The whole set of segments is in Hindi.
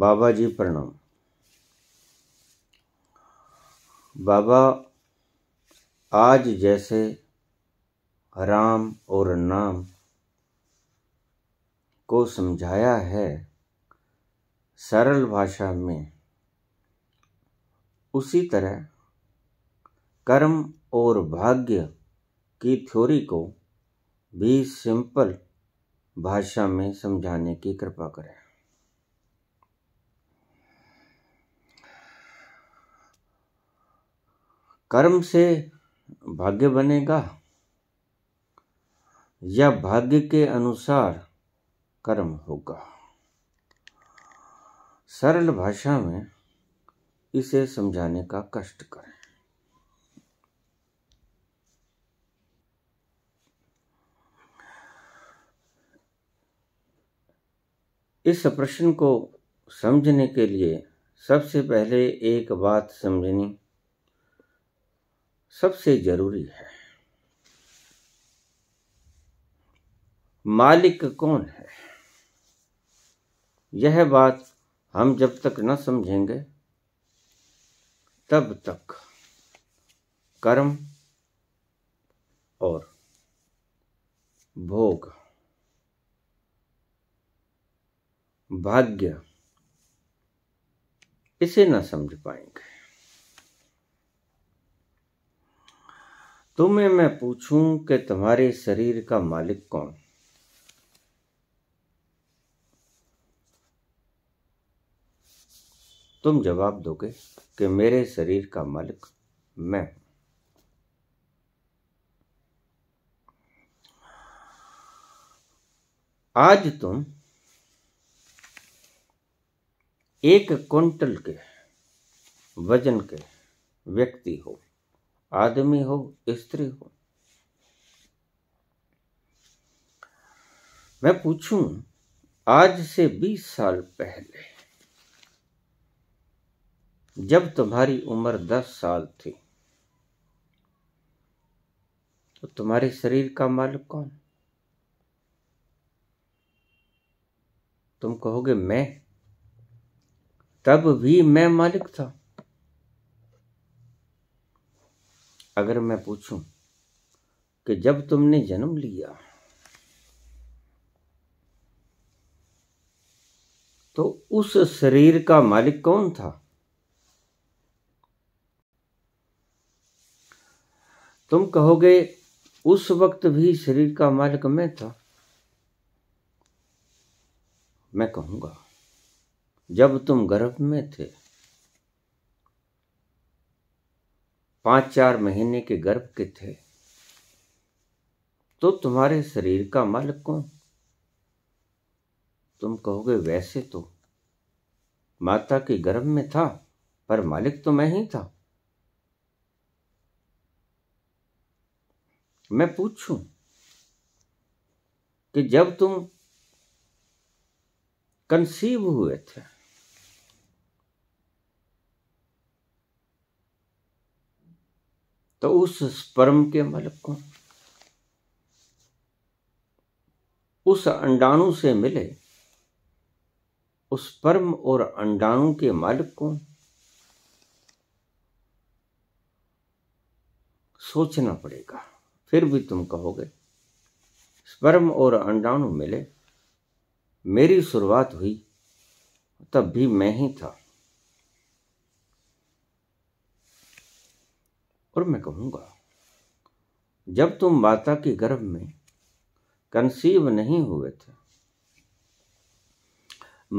बाबा जी प्रणाम बाबा आज जैसे राम और नाम को समझाया है सरल भाषा में उसी तरह कर्म और भाग्य की थ्योरी को भी सिंपल भाषा में समझाने की कृपा करें कर्म से भाग्य बनेगा या भाग्य के अनुसार कर्म होगा सरल भाषा में इसे समझाने का कष्ट करें इस प्रश्न को समझने के लिए सबसे पहले एक बात समझनी सबसे जरूरी है मालिक कौन है यह बात हम जब तक न समझेंगे तब तक कर्म और भोग भाग्य इसे न समझ पाएंगे तुम्हें मैं पूछूं कि तुम्हारे शरीर का मालिक कौन तुम जवाब दोगे कि मेरे शरीर का मालिक मैं हूं आज तुम एक क्विंटल के वजन के व्यक्ति हो आदमी हो स्त्री हो मैं पूछूं आज से बीस साल पहले जब तुम्हारी उम्र दस साल थी तो तुम्हारे शरीर का मालिक कौन तुम कहोगे मैं तब भी मैं मालिक था अगर मैं पूछूं कि जब तुमने जन्म लिया तो उस शरीर का मालिक कौन था तुम कहोगे उस वक्त भी शरीर का मालिक मैं था मैं कहूंगा जब तुम गर्भ में थे पाँच चार महीने के गर्भ के थे तो तुम्हारे शरीर का मालिक कौन तुम कहोगे वैसे तो माता के गर्भ में था पर मालिक तो मैं ही था मैं पूछूं कि जब तुम कंसीव हुए थे तो उस स्पर्म के मलक को उस अंडाणु से मिले उस परम और अंडाणु के मालिक को सोचना पड़ेगा फिर भी तुम कहोगे स्पर्म और अंडाणु मिले मेरी शुरुआत हुई तब भी मैं ही था और मैं कहूँगा जब तुम माता के गर्भ में कंसीव नहीं हुए थे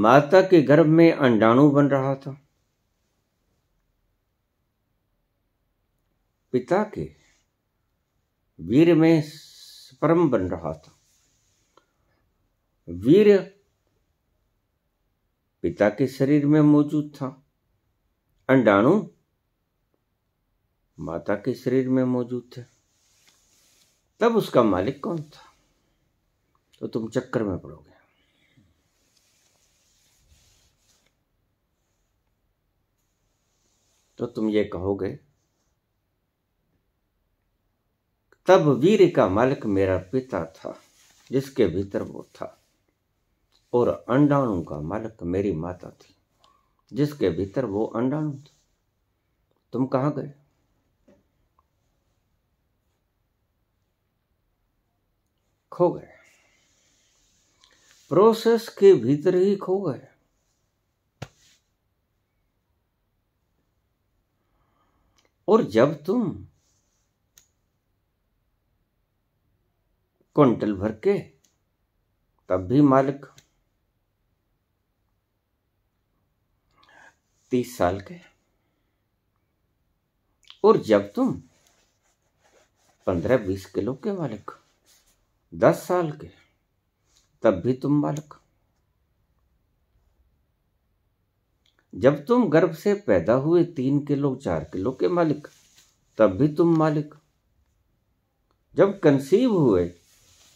माता के गर्भ में अंडाणु बन रहा था पिता के वीर में स्पर्म बन रहा था वीर पिता के शरीर में मौजूद था अंडाणु माता के शरीर में मौजूद थे तब उसका मालिक कौन था तो तुम चक्कर में पड़ोगे तो तुम ये कहोगे तब वीर का मालिक मेरा पिता था जिसके भीतर वो था और अंडाणु का मालिक मेरी माता थी जिसके भीतर वो अंडाणु था तुम कहाँ गए खो गए प्रोसेस के भीतर ही खो गए और जब तुम कुंटल भर के तब भी मालिक तीस साल के और जब तुम पंद्रह बीस किलो के मालिक दस साल के तब भी तुम बालक जब तुम गर्भ से पैदा हुए तीन किलो चार किलो के मालिक तब भी तुम मालिक जब कंसीव हुए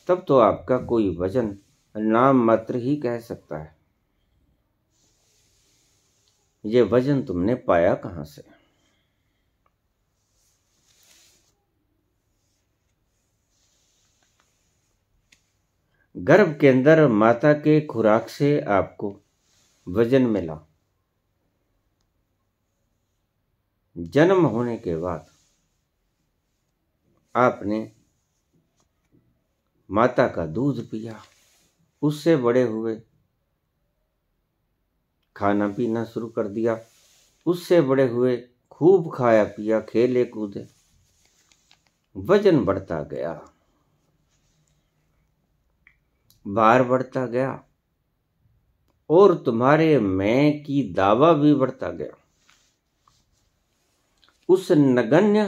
तब तो आपका कोई वजन नाम मात्र ही कह सकता है ये वजन तुमने पाया कहां से गर्भ के अंदर माता के खुराक से आपको वजन मिला जन्म होने के बाद आपने माता का दूध पिया उससे बड़े हुए खाना पीना शुरू कर दिया उससे बड़े हुए खूब खाया पिया खेले कूदे वजन बढ़ता गया भार बढ़ता गया और तुम्हारे मैं की दावा भी बढ़ता गया उस नगण्य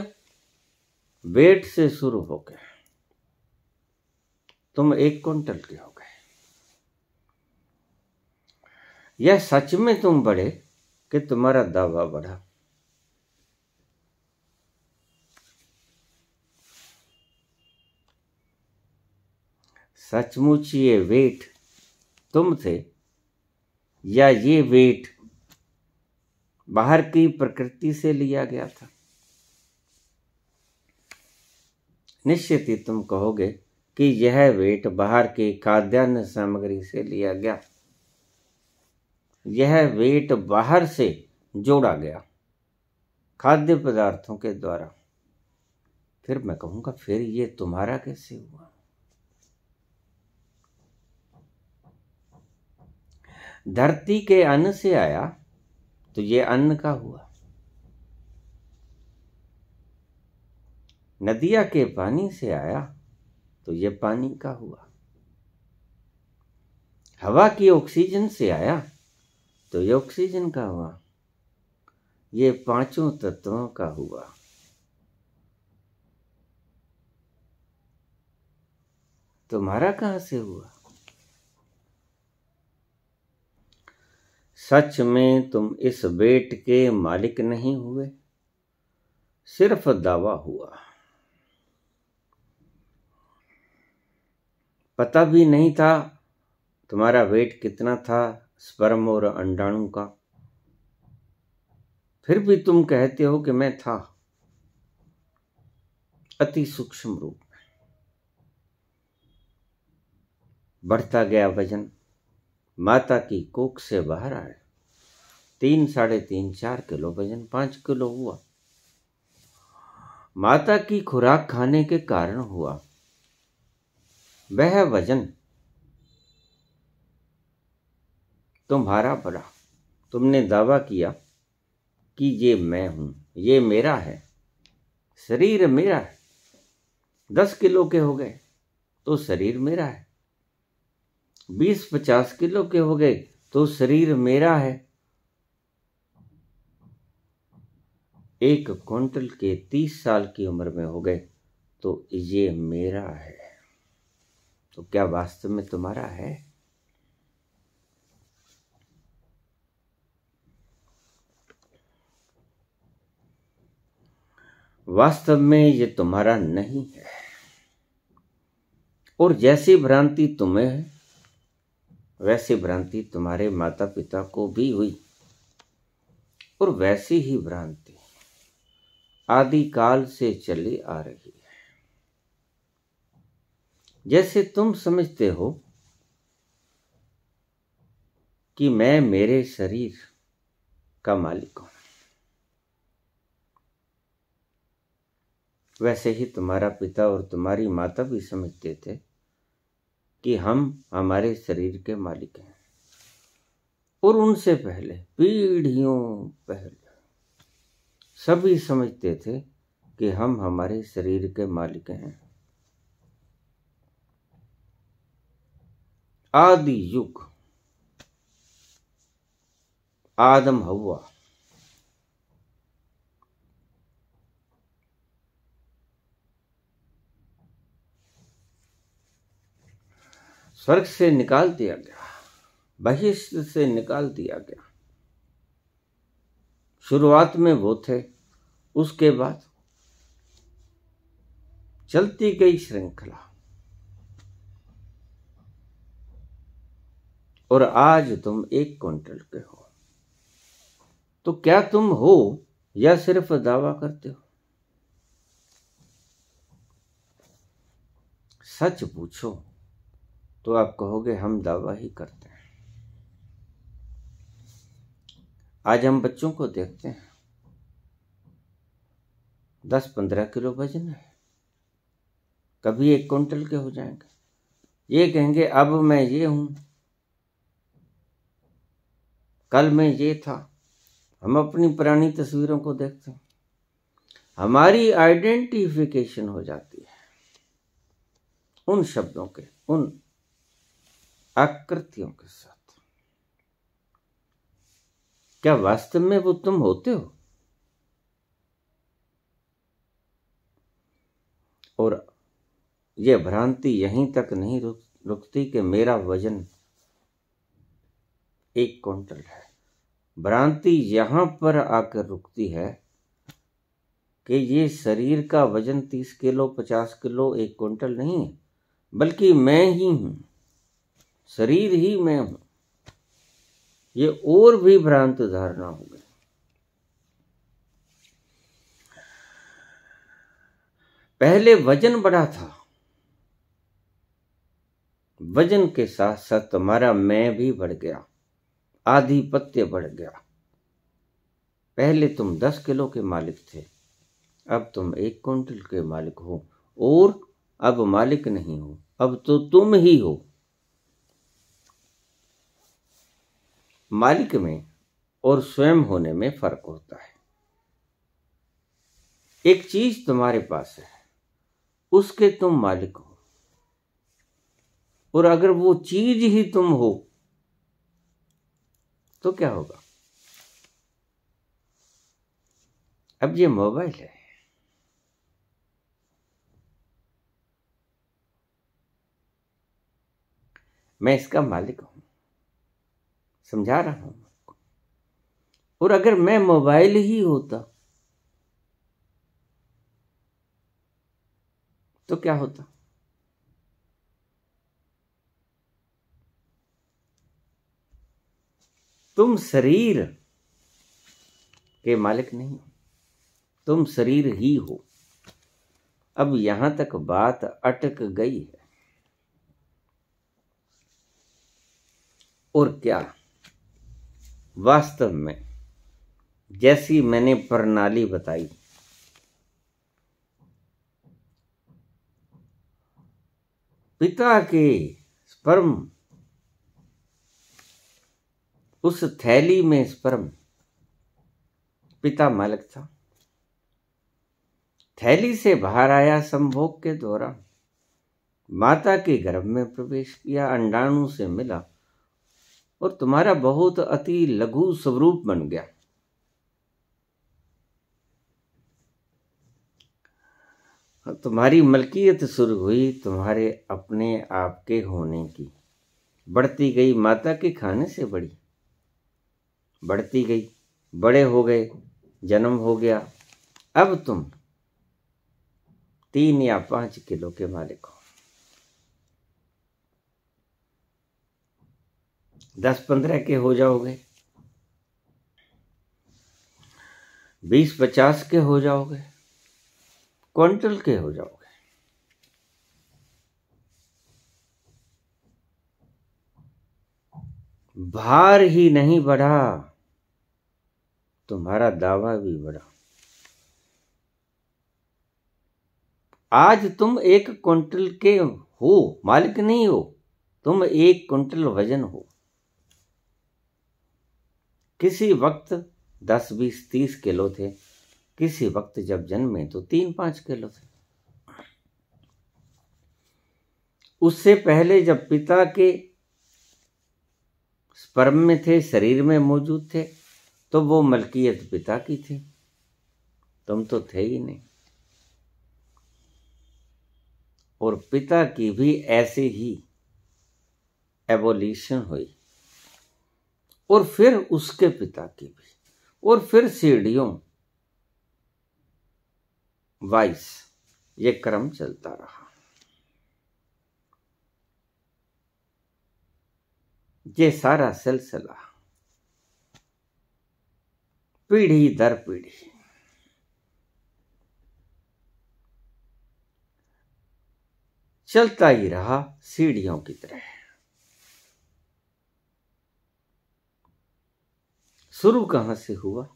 वेट से शुरू हो गए तुम एक क्विंटल के हो गए यह सच में तुम बढ़े कि तुम्हारा दावा बढ़ा सचमुच ये वेट तुम थे या ये वेट बाहर की प्रकृति से लिया गया था निश्चित ही तुम कहोगे कि यह वेट बाहर की खाद्यान्न सामग्री से लिया गया यह वेट बाहर से जोड़ा गया खाद्य पदार्थों के द्वारा फिर मैं कहूंगा फिर ये तुम्हारा कैसे हुआ धरती के अन्न से आया तो ये अन्न का हुआ नदिया के पानी से आया तो ये पानी का हुआ हवा की ऑक्सीजन से आया तो ये ऑक्सीजन का हुआ ये पांचों तत्वों का हुआ तुम्हारा कहां से हुआ सच में तुम इस बेट के मालिक नहीं हुए सिर्फ दावा हुआ पता भी नहीं था तुम्हारा वेट कितना था स्पर्म और अंडाणु का फिर भी तुम कहते हो कि मैं था अति सूक्ष्म रूप में बढ़ता गया वजन माता की कोख से बाहर आया तीन साढ़े तीन चार किलो वजन पांच किलो हुआ माता की खुराक खाने के कारण हुआ वह वजन तुम्हारा बड़ा तुमने दावा किया कि ये मैं हूं ये मेरा है शरीर मेरा है दस किलो के हो गए तो शरीर मेरा है बीस पचास किलो के हो गए तो शरीर मेरा है एक क्विंटल के तीस साल की उम्र में हो गए तो ये मेरा है तो क्या वास्तव में तुम्हारा है वास्तव में ये तुम्हारा नहीं है और जैसी भ्रांति तुम्हें है वैसी भ्रांति तुम्हारे माता पिता को भी हुई और वैसी ही भ्रांति आदिकाल से चली आ रही है जैसे तुम समझते हो कि मैं मेरे शरीर का मालिक हूं वैसे ही तुम्हारा पिता और तुम्हारी माता भी समझते थे कि हम हमारे शरीर के मालिक हैं और उनसे पहले पीढ़ियों पहले सभी समझते थे कि हम हमारे शरीर के मालिक हैं आदि युग आदम हवा स्वर्ग से निकाल दिया गया बहिष्ठ से निकाल दिया गया शुरुआत में वो थे उसके बाद चलती गई श्रृंखला और आज तुम एक क्विंटल के हो तो क्या तुम हो या सिर्फ दावा करते हो सच पूछो तो आप कहोगे हम दावा ही करते हैं आज हम बच्चों को देखते हैं दस पंद्रह किलो वजन है कभी एक क्विंटल के हो जाएंगे ये कहेंगे अब मैं ये हूं कल मैं ये था हम अपनी पुरानी तस्वीरों को देखते हैं हमारी आइडेंटिफिकेशन हो जाती है उन शब्दों के उन आकृतियों के साथ क्या वास्तव में वो तुम होते हो और यह भ्रांति यहीं तक नहीं रुकती कि मेरा वजन एक क्विंटल है भ्रांति यहां पर आकर रुकती है कि ये शरीर का वजन तीस किलो पचास किलो एक क्विंटल नहीं है बल्कि मैं ही हूं शरीर ही मैं हूं ये और भी भ्रांत धारणा हो गई पहले वजन बड़ा था वजन के साथ साथ तुम्हारा मैं भी बढ़ गया आधिपत्य बढ़ गया पहले तुम दस किलो के मालिक थे अब तुम एक क्विंटल के मालिक हो और अब मालिक नहीं हो अब तो तुम ही हो मालिक में और स्वयं होने में फर्क होता है एक चीज तुम्हारे पास है उसके तुम मालिक हो और अगर वो चीज ही तुम हो तो क्या होगा अब ये मोबाइल है मैं इसका मालिक हूं समझा रहा हूँ और अगर मैं मोबाइल ही होता तो क्या होता तुम शरीर के मालिक नहीं हो तुम शरीर ही हो अब यहां तक बात अटक गई है और क्या वास्तव में जैसी मैंने प्रणाली बताई पिता के स्पर्म उस थैली में स्पर्म पिता मालक था थैली से बाहर आया संभोग के दौरान माता के गर्भ में प्रवेश किया अंडाणु से मिला और तुम्हारा बहुत अति लघु स्वरूप बन गया तुम्हारी मलकियत शुरू हुई तुम्हारे अपने आप के होने की बढ़ती गई माता के खाने से बड़ी बढ़ती गई बड़े हो गए जन्म हो गया अब तुम तीन या पांच किलो के मालिक हो दस पंद्रह के हो जाओगे बीस पचास के हो जाओगे क्विंटल के हो जाओगे भार ही नहीं बढ़ा तुम्हारा दावा भी बढ़ा आज तुम एक क्विंटल के हो मालिक नहीं हो तुम एक क्विंटल वजन हो किसी वक्त दस बीस तीस किलो थे किसी वक्त जब जन्मे तो तीन पांच किलो थे उससे पहले जब पिता के स्पर्म में थे शरीर में मौजूद थे तो वो मलकियत पिता की थी तुम तो थे ही नहीं और पिता की भी ऐसे ही एवोल्यूशन हुई और फिर उसके पिता की भी और फिर सीढ़ियों वाइस ये क्रम चलता रहा ये सारा सिलसिला पीढ़ी दर पीढ़ी चलता ही रहा सीढ़ियों की तरह शुरू कहां से हुआ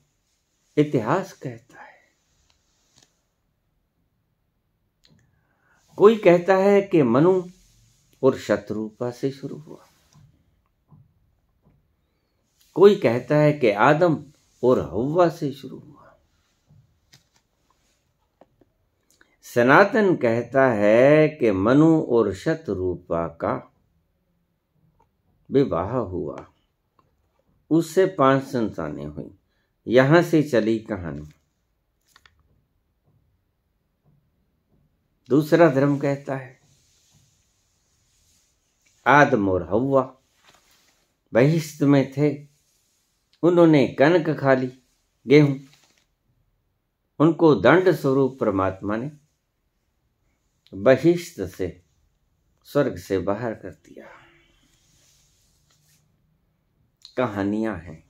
इतिहास कहता है कोई कहता है कि मनु और शत्रुपा से शुरू हुआ कोई कहता है कि आदम और हवा से शुरू हुआ सनातन कहता है कि मनु और शत्रुपा का विवाह हुआ उससे पांच संतानें हुई यहां से चली कहानी दूसरा धर्म कहता है आदम और हवा बहिष्त में थे उन्होंने कनक खा ली गेहूं उनको दंड स्वरूप परमात्मा ने बहिष्त से स्वर्ग से बाहर कर दिया कहानियां हैं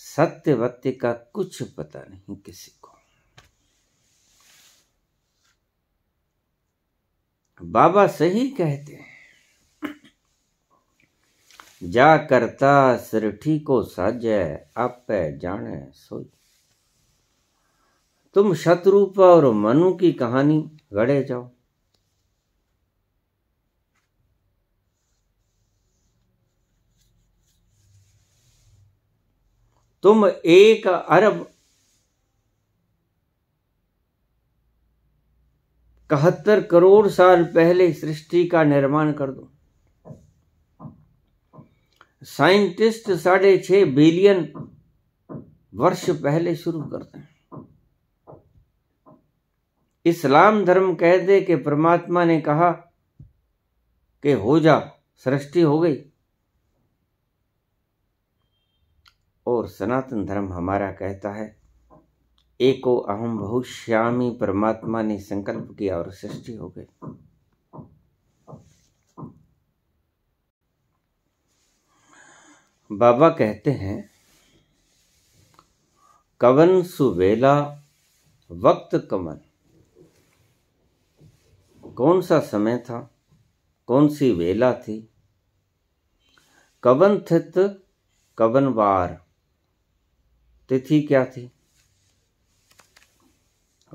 सत्य वत्य का कुछ पता नहीं किसी को बाबा सही कहते हैं जा करता सिरठी को साज आप जाने सोई तुम शत्रुप और मनु की कहानी गड़े जाओ तुम एक अरब कहत्तर करोड़ साल पहले सृष्टि का निर्माण कर दो साइंटिस्ट साढ़े छह बिलियन वर्ष पहले शुरू करते हैं इस्लाम धर्म कहते कि परमात्मा ने कहा कि हो जा सृष्टि हो गई और सनातन धर्म हमारा कहता है एको अहम बहुश्यामी परमात्मा ने संकल्प किया और सृष्टि हो गई बाबा कहते हैं कवन सुवेला वक्त कमन कौन सा समय था कौन सी वेला थी कवन थित कवन वार तिथि क्या थी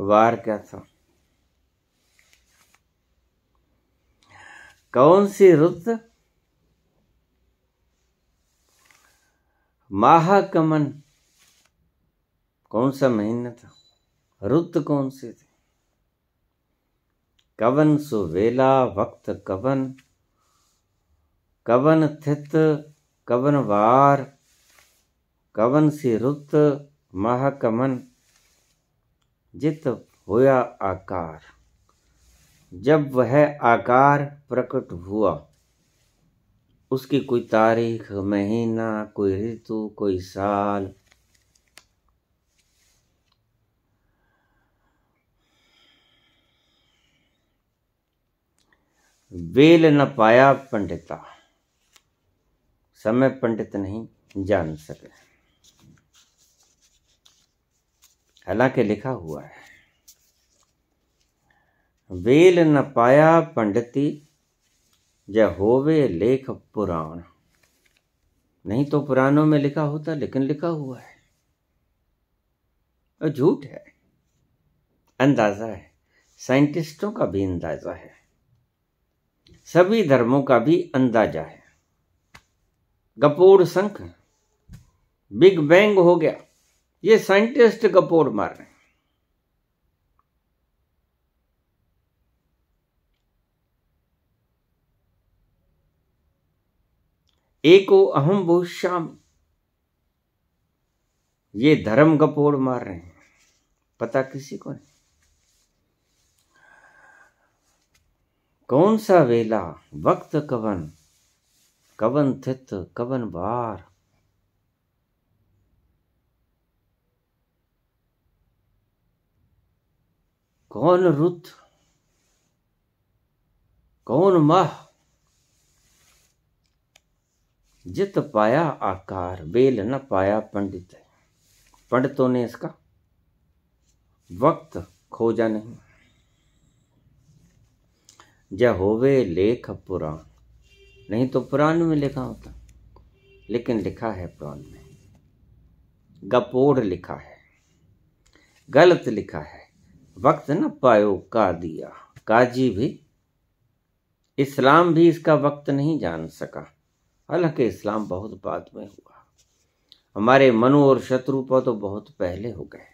वार क्या था कौन सी ऋतु महाकमन कौन सा महीना था ऋतु कौन सी थी कवन सुवेला वक्त कवन कवन थित कवन वार कवन से रुत महाकमन जित होया आकार जब वह आकार प्रकट हुआ उसकी कोई तारीख महीना कोई ऋतु कोई साल वेल न पाया पंडिता समय पंडित नहीं जान सके हालांकि लिखा हुआ है वेल न पाया पंडिती ज होवे लेख पुराण नहीं तो पुराणों में लिखा होता लेकिन लिखा हुआ है झूठ है अंदाजा है साइंटिस्टों का भी अंदाजा है सभी धर्मों का भी अंदाजा है गपोर संख बिग बैंग हो गया ये साइंटिस्ट गपोर मार रहे हैं एको अहम भूश्याम ये धर्म कपोर मार रहे हैं पता किसी को नहीं कौन सा वेला वक्त कवन कवन थित कवन बार कौन रुत कौन माह जित पाया आकार बेल न पाया पंडित पंडितों ने इसका वक्त खोजा नहीं जय होवे लेख पुराण नहीं तो पुराण में लिखा होता लेकिन लिखा है पुराण में गपोड़ लिखा है गलत लिखा है वक्त न पायो का दिया काजी भी इस्लाम भी इसका वक्त नहीं जान सका हालांकि इस्लाम बहुत बाद में हुआ हमारे मनु और शत्रु पर तो बहुत पहले हो गए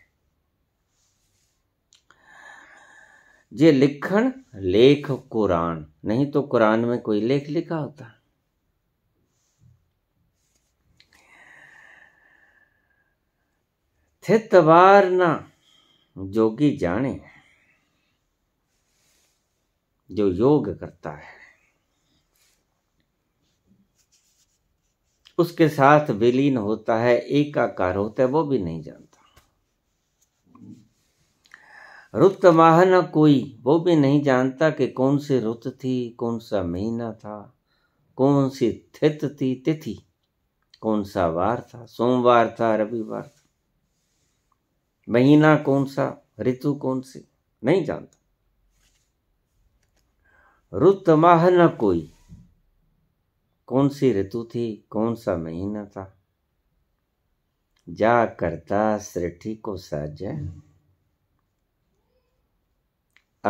जे लिखण लेख कुरान नहीं तो कुरान में कोई लेख लिखा होता थे तवार ना जोगी जाने जो योग करता है उसके साथ विलीन होता है एकाकार होता है वो भी नहीं जानता रुत माह कोई वो भी नहीं जानता कि कौन सी रुत थी कौन सा महीना था कौन सी थित थी तिथि कौन सा वार था सोमवार था रविवार महीना कौन सा ऋतु कौन सी नहीं जानता रुत माह न कोई कौन सी ऋतु थी कौन सा महीना था जा करता श्रेठी को साज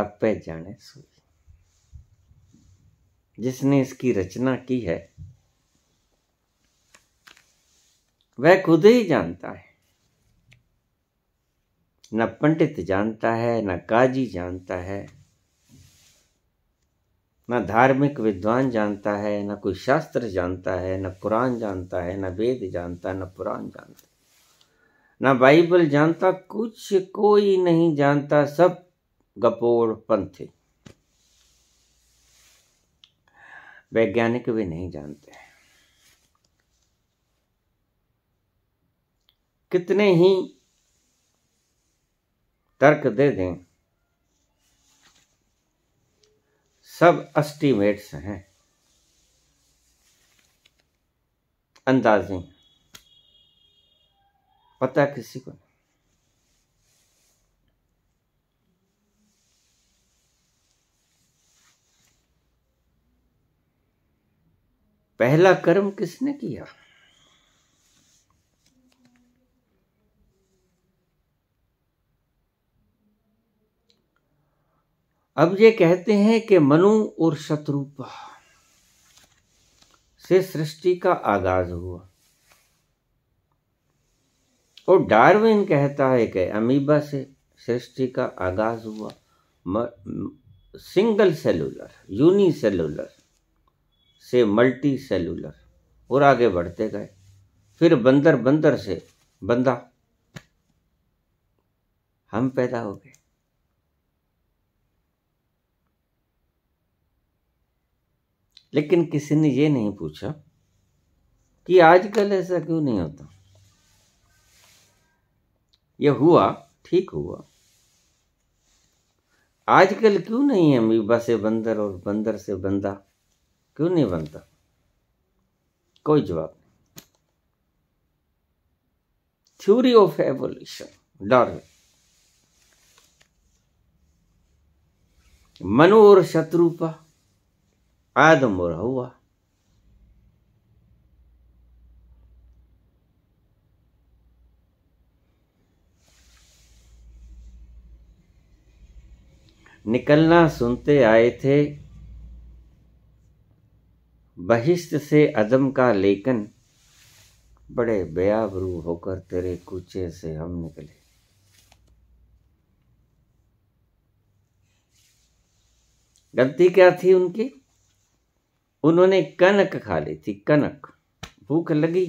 अब जाने सोई जिसने इसकी रचना की है वह खुद ही जानता है न पंडित जानता है न काजी जानता है न धार्मिक विद्वान जानता है न कोई शास्त्र जानता है न पुराण जानता है न वेद जानता है न पुराण जानता न बाइबल जानता कुछ कोई नहीं जानता सब गपोर पंथ वैज्ञानिक भी नहीं जानते हैं कितने ही तर्क दे दें सब अस्टिमेट्स हैं अंदाजे पता किसी को नहीं पहला कर्म किसने किया अब ये कहते हैं कि मनु और शत्रुप से सृष्टि का आगाज हुआ और डार्विन कहता है कि अमीबा से सृष्टि का आगाज हुआ म, सिंगल सेलुलर यूनि सेलुलर से मल्टी सेलुलर और आगे बढ़ते गए फिर बंदर बंदर से बंदा हम पैदा हो गए लेकिन किसी ने ये नहीं पूछा कि आजकल ऐसा क्यों नहीं होता यह हुआ ठीक हुआ आजकल क्यों नहीं है अमीबा से बंदर और बंदर से बंदा क्यों नहीं बनता कोई जवाब नहीं थ्योरी ऑफ एवोल्यूशन डर मनु और शत्रुपा آدم وحواء निकलना सुनते आए थे बहिष्ट से अदम का लेकिन बड़े बयाबरू होकर तेरे कूचे से हम निकले गलती क्या थी उनकी उन्होंने कनक खा ली थी कनक भूख लगी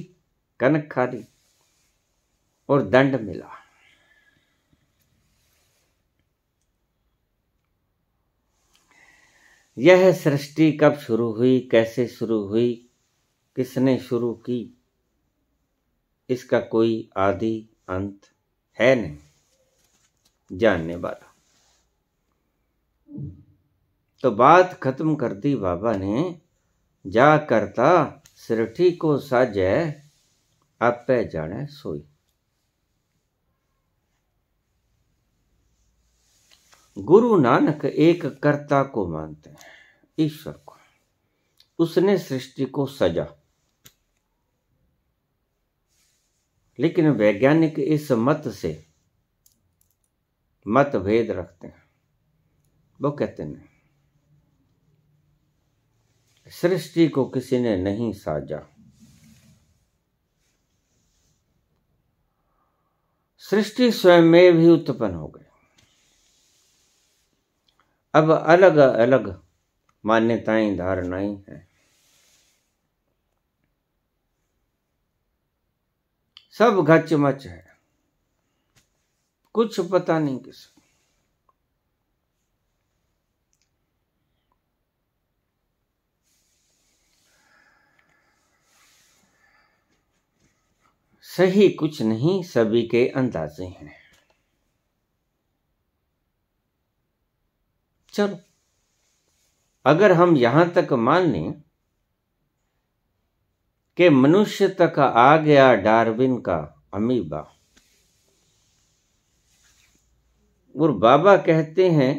कनक खा ली और दंड मिला यह सृष्टि कब शुरू हुई कैसे शुरू हुई किसने शुरू की इसका कोई आदि अंत है नहीं जानने वाला तो बात खत्म कर दी बाबा ने जा करता सृष्टि को सज है आपे जाने सोई गुरु नानक एक कर्ता को मानते हैं ईश्वर को उसने सृष्टि को सजा लेकिन वैज्ञानिक इस मत से मतभेद रखते हैं वो कहते नहीं सृष्टि को किसी ने नहीं साजा सृष्टि स्वयं में भी उत्पन्न हो गए अब अलग अलग मान्यताएं धारणाएं हैं सब घचमच है कुछ पता नहीं किसी सही कुछ नहीं सभी के अंदाजे हैं चलो अगर हम यहां तक मान लें कि मनुष्य तक आ गया डार्विन का अमीबा और बाबा कहते हैं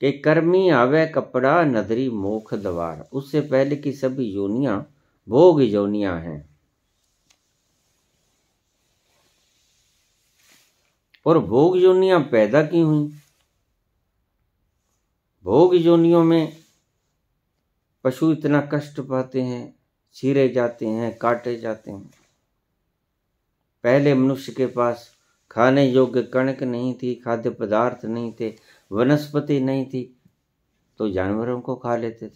कि कर्मी आवे कपड़ा नदरी मोख द्वार उससे पहले की सभी योनियां भोग योनियां हैं और भोग योनियाँ पैदा की हुई भोग योनियों में पशु इतना कष्ट पाते हैं छीरे जाते हैं काटे जाते हैं पहले मनुष्य के पास खाने योग्य कणक नहीं थी खाद्य पदार्थ नहीं थे वनस्पति नहीं थी तो जानवरों को खा लेते थे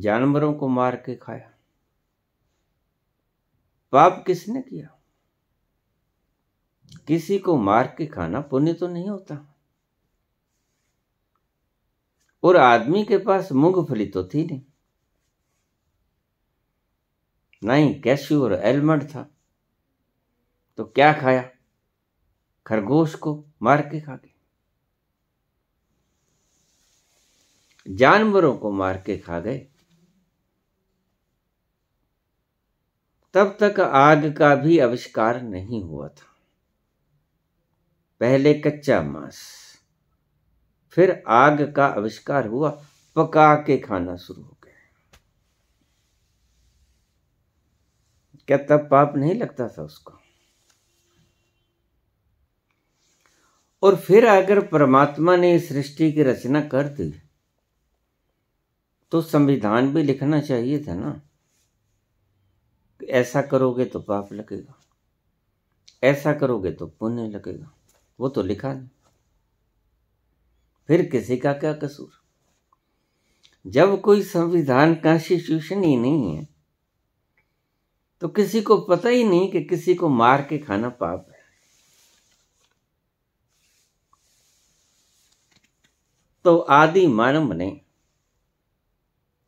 जानवरों को मार के खाया पाप किसने किया किसी को मार के खाना पुण्य तो नहीं होता और आदमी के पास मूंगफली तो थी नहीं ना ही कैश्यू और एलमंड था तो क्या खाया खरगोश को मार के खा गए जानवरों को मार के खा गए तब तक आग का भी आविष्कार नहीं हुआ था पहले कच्चा मांस फिर आग का आविष्कार हुआ पका के खाना शुरू हो गया क्या तब पाप नहीं लगता था उसको और फिर अगर परमात्मा ने सृष्टि की रचना कर दी तो संविधान भी लिखना चाहिए था ना ऐसा करोगे तो पाप लगेगा ऐसा करोगे तो पुण्य लगेगा वो तो लिखा नहीं फिर किसी का क्या कसूर जब कोई संविधान कॉन्स्टिट्यूशन ही नहीं है तो किसी को पता ही नहीं कि किसी को मार के खाना पाप है तो आदि मानव ने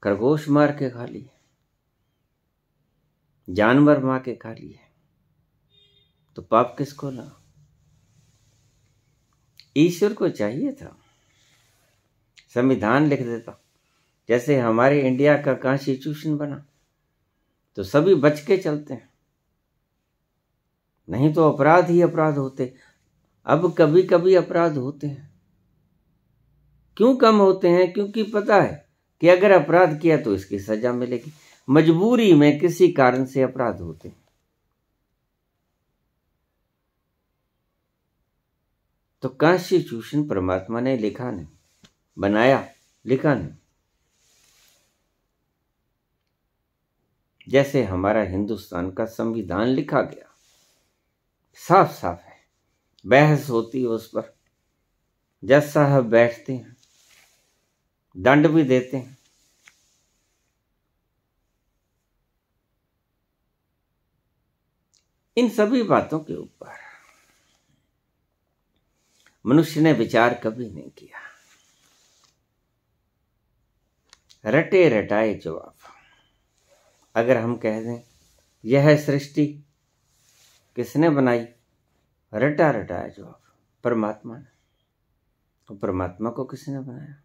खरगोश मार के खा लिया जानवर माँ के खा लिए तो पाप किसको ना ईश्वर को चाहिए था संविधान लिख देता जैसे हमारे इंडिया का कॉन्स्टिट्यूशन बना तो सभी बच के चलते हैं नहीं तो अपराध ही अपराध होते अब कभी कभी अपराध होते हैं क्यों कम होते हैं क्योंकि पता है कि अगर अपराध किया तो इसकी सजा मिलेगी मजबूरी में किसी कारण से अपराध होते हैं तो कॉन्स्टिट्यूशन परमात्मा ने लिखा नहीं बनाया लिखा नहीं जैसे हमारा हिंदुस्तान का संविधान लिखा गया साफ साफ है बहस होती है उस पर जज साहब बैठते हैं दंड भी देते हैं इन सभी बातों के ऊपर मनुष्य ने विचार कभी नहीं किया रटे रटाए जवाब अगर हम कह दें यह सृष्टि किसने बनाई रटा रटाया जवाब परमात्मा ने तो परमात्मा को किसने बनाया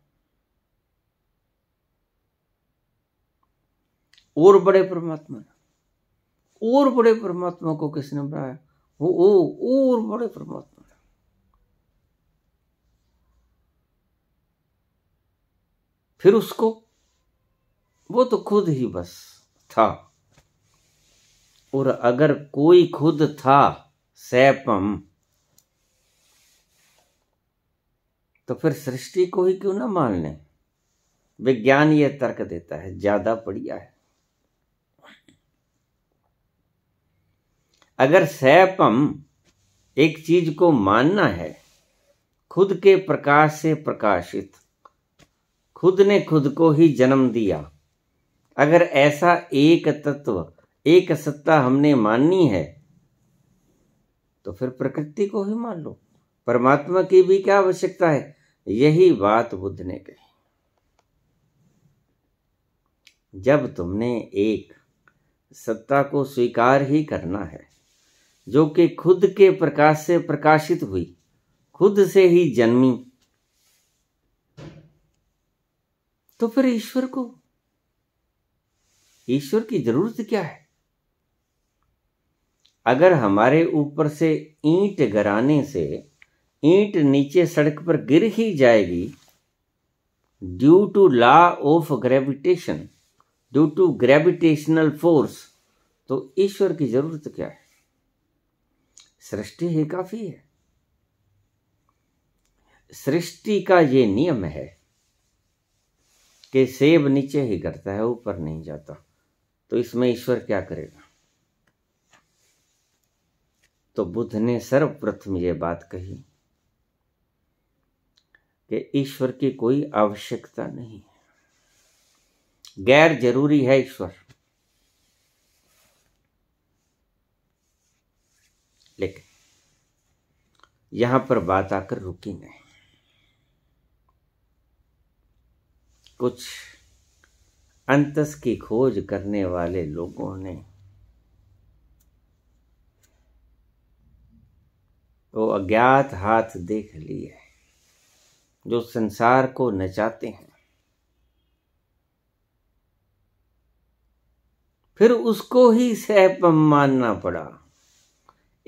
और बड़े परमात्मा ने और बड़े परमात्मा को किसने बनाया वो ओ और बड़े परमात्मा फिर उसको वो तो खुद ही बस था और अगर कोई खुद था सैपम तो फिर सृष्टि को ही क्यों ना मान लें विज्ञान ये तर्क देता है ज्यादा बढ़िया है अगर सैपम एक चीज को मानना है खुद के प्रकाश से प्रकाशित खुद ने खुद को ही जन्म दिया अगर ऐसा एक तत्व एक सत्ता हमने माननी है तो फिर प्रकृति को ही मान लो परमात्मा की भी क्या आवश्यकता है यही बात बुद्ध ने कही जब तुमने एक सत्ता को स्वीकार ही करना है जो कि खुद के प्रकाश से प्रकाशित हुई खुद से ही जन्मी तो फिर ईश्वर को ईश्वर की जरूरत क्या है अगर हमारे ऊपर से ईंट गराने से ईंट नीचे सड़क पर गिर ही जाएगी due to law of gravitation due to gravitational force तो ईश्वर की जरूरत क्या है सृष्टि ही काफी है सृष्टि का ये नियम है कि सेब नीचे ही करता है ऊपर नहीं जाता तो इसमें ईश्वर क्या करेगा तो बुद्ध ने सर्वप्रथम ये बात कही कि ईश्वर की कोई आवश्यकता नहीं है गैर जरूरी है ईश्वर लेकिन यहां पर बात आकर रुकी नहीं कुछ अंतस की खोज करने वाले लोगों ने वो अज्ञात हाथ देख लिए जो संसार को नचाते हैं फिर उसको ही सह मानना पड़ा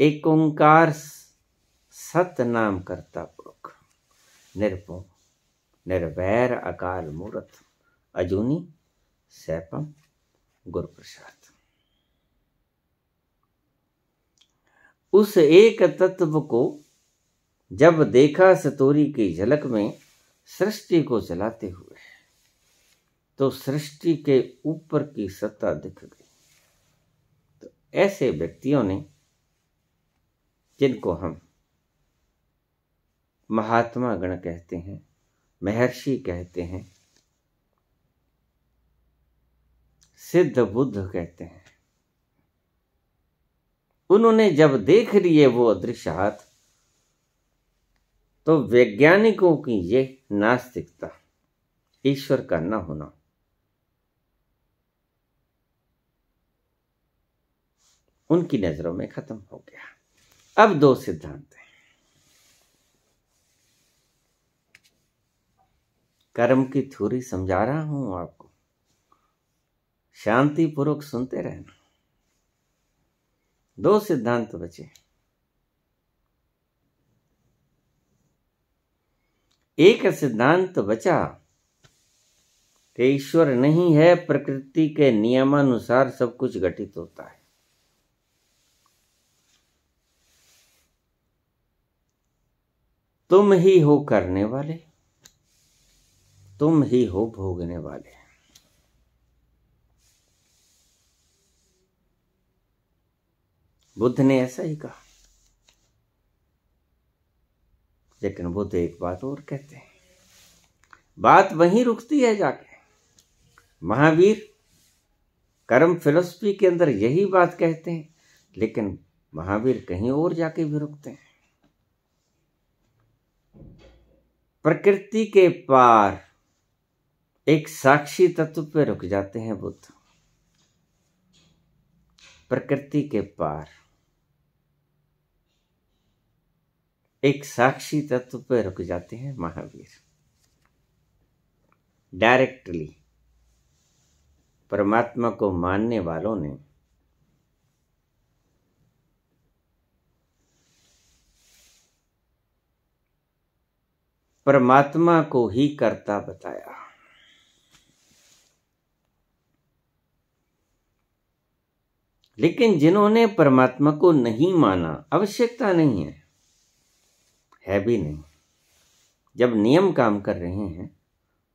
एक ओंकार नाम करता पुरुख निर्पो निर्वैर अकाल मूर्त अजूनी सैपम गुरुप्रसाद उस एक तत्व को जब देखा सतोरी की झलक में सृष्टि को जलाते हुए तो सृष्टि के ऊपर की सत्ता दिख गई तो ऐसे व्यक्तियों ने जिनको हम महात्मा गण कहते हैं महर्षि कहते हैं सिद्ध बुद्ध कहते हैं उन्होंने जब देख लिए वो अदृश्य हाथ तो वैज्ञानिकों की ये नास्तिकता ईश्वर का न होना उनकी नजरों में खत्म हो गया अब दो सिद्धांत हैं कर्म की थ्योरी समझा रहा हूं आपको शांति पूर्वक सुनते रहना दो सिद्धांत बचे एक सिद्धांत बचा ईश्वर नहीं है प्रकृति के नियमानुसार सब कुछ घटित होता है तुम ही हो करने वाले तुम ही हो भोगने वाले बुद्ध ने ऐसा ही कहा लेकिन बुद्ध एक बात और कहते हैं बात वहीं रुकती है जाके महावीर कर्म फिलोसफी के अंदर यही बात कहते हैं लेकिन महावीर कहीं और जाके भी रुकते हैं प्रकृति के पार एक साक्षी तत्व पे रुक जाते हैं बुद्ध प्रकृति के पार एक साक्षी तत्व पे रुक जाते हैं महावीर डायरेक्टली परमात्मा को मानने वालों ने परमात्मा को ही कर्ता बताया लेकिन जिन्होंने परमात्मा को नहीं माना आवश्यकता नहीं है है भी नहीं जब नियम काम कर रहे हैं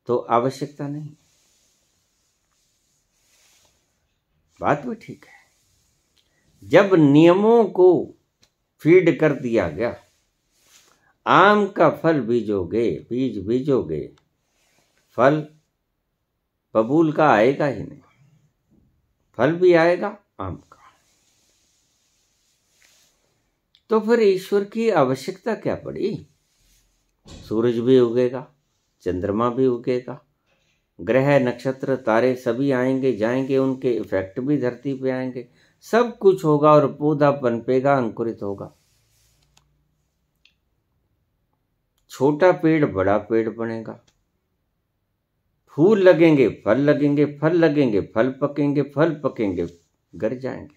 तो आवश्यकता नहीं बात भी ठीक है जब नियमों को फीड कर दिया गया आम का फल बीजोगे बीज बीजोगे फल बबूल का आएगा ही नहीं फल भी आएगा आम का तो फिर ईश्वर की आवश्यकता क्या पड़ी सूरज भी उगेगा चंद्रमा भी उगेगा ग्रह नक्षत्र तारे सभी आएंगे जाएंगे उनके इफेक्ट भी धरती पे आएंगे सब कुछ होगा और पौधा पनपेगा अंकुरित होगा छोटा पेड़ बड़ा पेड़ बनेगा फूल लगेंगे फल लगेंगे फल लगेंगे फल पकेंगे फल पकेंगे गिर जाएंगे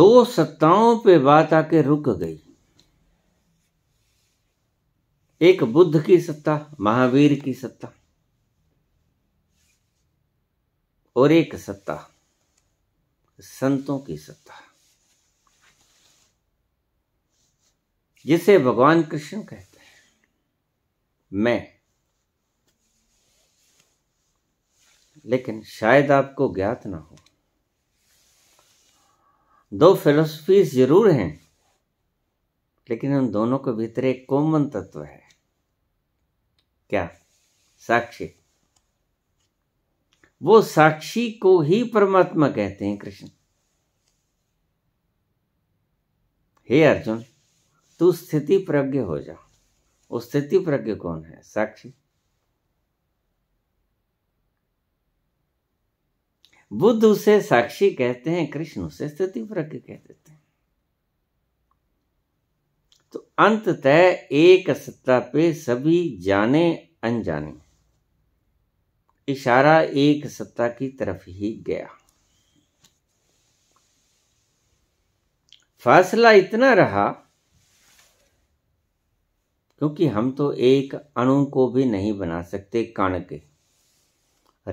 दो सत्ताओं पे बात आके रुक गई एक बुद्ध की सत्ता महावीर की सत्ता और एक सत्ता संतों की सत्ता जिसे भगवान कृष्ण कहते हैं मैं लेकिन शायद आपको ज्ञात ना हो दो फिलोसफीज जरूर हैं लेकिन उन दोनों के भीतर एक कॉमन तत्व है क्या साक्षी वो साक्षी को ही परमात्मा कहते हैं कृष्ण हे अर्जुन तू स्थिति प्रज्ञ हो जा वो स्थिति प्रज्ञ कौन है साक्षी बुद्ध उसे साक्षी कहते हैं कृष्ण उसे स्थिति प्रज्ञ कह देते हैं तो अंततः एक सत्ता पे सभी जाने अनजाने इशारा एक सत्ता की तरफ ही गया फासला इतना रहा क्योंकि हम तो एक अणु को भी नहीं बना सकते कण के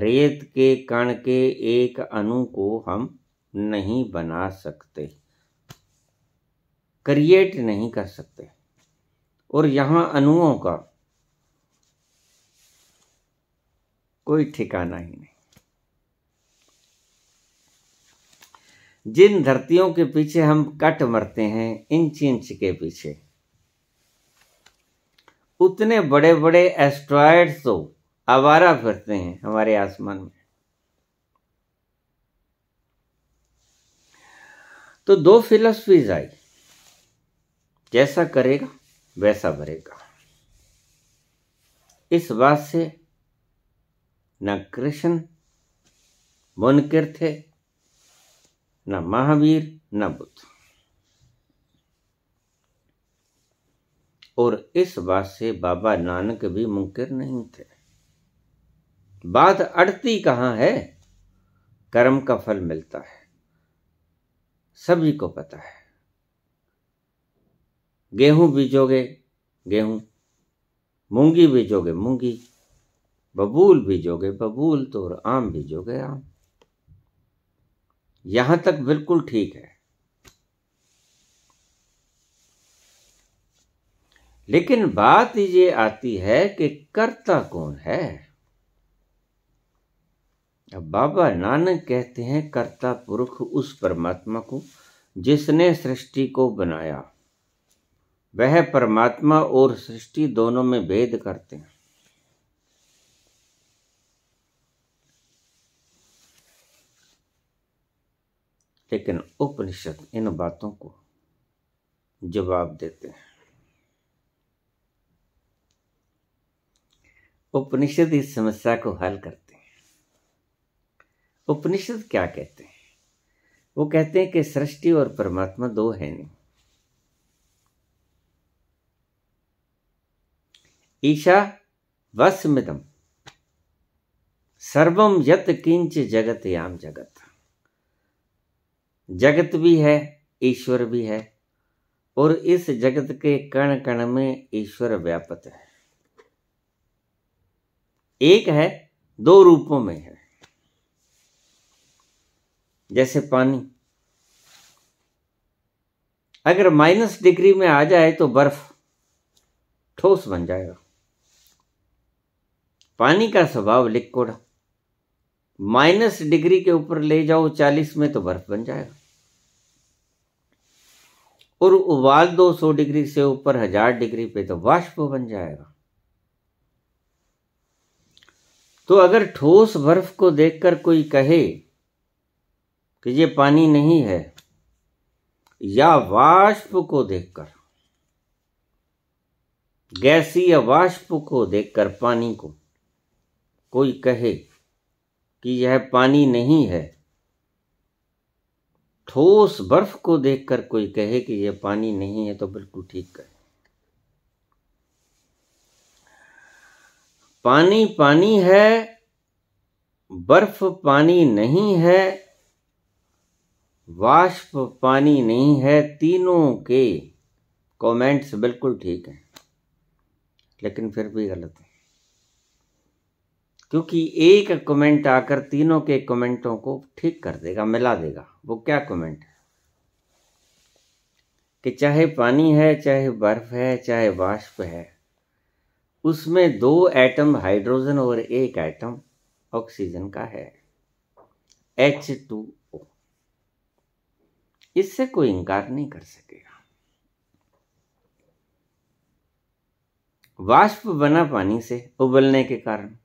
रेत के कण के एक अणु को हम नहीं बना सकते क्रिएट नहीं कर सकते और यहां अणुओं का कोई ठिकाना ही नहीं जिन धरतियों के पीछे हम कट मरते हैं इंच इंच के पीछे उतने बड़े बड़े एस्ट्रॉयड तो आवारा फिरते हैं हमारे आसमान में तो दो फिलोसफीज आई जैसा करेगा वैसा भरेगा इस बात से न कृष्ण मुनकिर थे न महावीर न बुद्ध और इस बात से बाबा नानक भी मुनकिर नहीं थे बात अड़ती कहां है कर्म का फल मिलता है सभी को पता है गेहूं बीजोगे गेहूं मूंगी बीजोगे मूंगी बबूल बीजोगे बबूल तो और आम बीजोगे आम यहां तक बिल्कुल ठीक है लेकिन बात ये आती है कि कर्ता कौन है अब बाबा नानक कहते हैं कर्ता पुरुष उस परमात्मा को जिसने सृष्टि को बनाया वह परमात्मा और सृष्टि दोनों में भेद करते हैं लेकिन उपनिषद इन बातों को जवाब देते हैं उपनिषद इस समस्या को हल करते हैं उपनिषद क्या कहते हैं वो कहते हैं कि सृष्टि और परमात्मा दो है नहीं ईशा वस्मिदम सर्वम यत किंच जगत याम जगत जगत भी है ईश्वर भी है और इस जगत के कण कण में ईश्वर व्यापक है एक है दो रूपों में है जैसे पानी अगर माइनस डिग्री में आ जाए तो बर्फ ठोस बन जाएगा पानी का स्वभाव लिक्विड माइनस डिग्री के ऊपर ले जाओ चालीस में तो बर्फ बन जाएगा और उबाल दो सौ डिग्री से ऊपर हजार डिग्री पे तो वाष्प बन जाएगा तो अगर ठोस बर्फ को देखकर कोई कहे कि ये पानी नहीं है या वाष्प को देखकर गैसीय वाष्प को देखकर पानी को कोई कहे कि यह पानी नहीं है ठोस बर्फ को देखकर कोई कहे कि यह पानी नहीं है तो बिल्कुल ठीक कहे पानी पानी है बर्फ पानी नहीं है वाष्प पानी नहीं है तीनों के कमेंट्स बिल्कुल ठीक हैं लेकिन फिर भी गलत है क्योंकि एक कमेंट आकर तीनों के कमेंटों को ठीक कर देगा मिला देगा वो क्या कमेंट है कि चाहे पानी है चाहे बर्फ है चाहे वाष्प है उसमें दो एटम हाइड्रोजन और एक एटम ऑक्सीजन का है एच टू ओ इससे कोई इंकार नहीं कर सकेगा वाष्प बना पानी से उबलने के कारण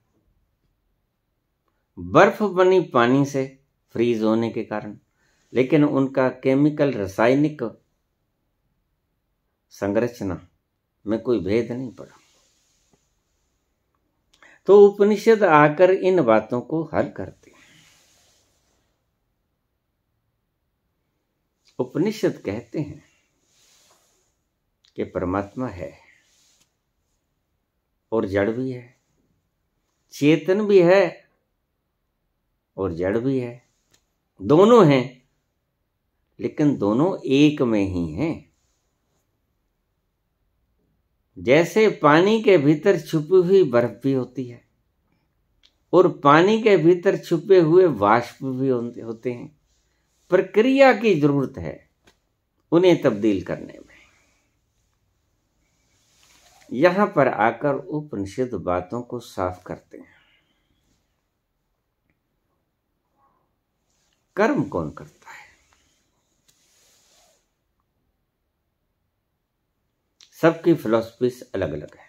बर्फ बनी पानी से फ्रीज होने के कारण लेकिन उनका केमिकल रासायनिक संरचना में कोई भेद नहीं पड़ा तो उपनिषद आकर इन बातों को हल करते हैं उपनिषद कहते हैं कि परमात्मा है और जड़ भी है चेतन भी है और जड़ भी है दोनों हैं लेकिन दोनों एक में ही हैं जैसे पानी के भीतर छुपी हुई बर्फ भी होती है और पानी के भीतर छुपे हुए वाष्प भी होते हैं प्रक्रिया की जरूरत है उन्हें तब्दील करने में यहां पर आकर उपनिषद बातों को साफ करते हैं कर्म कौन करता है सबकी फिलॉसफीज अलग अलग है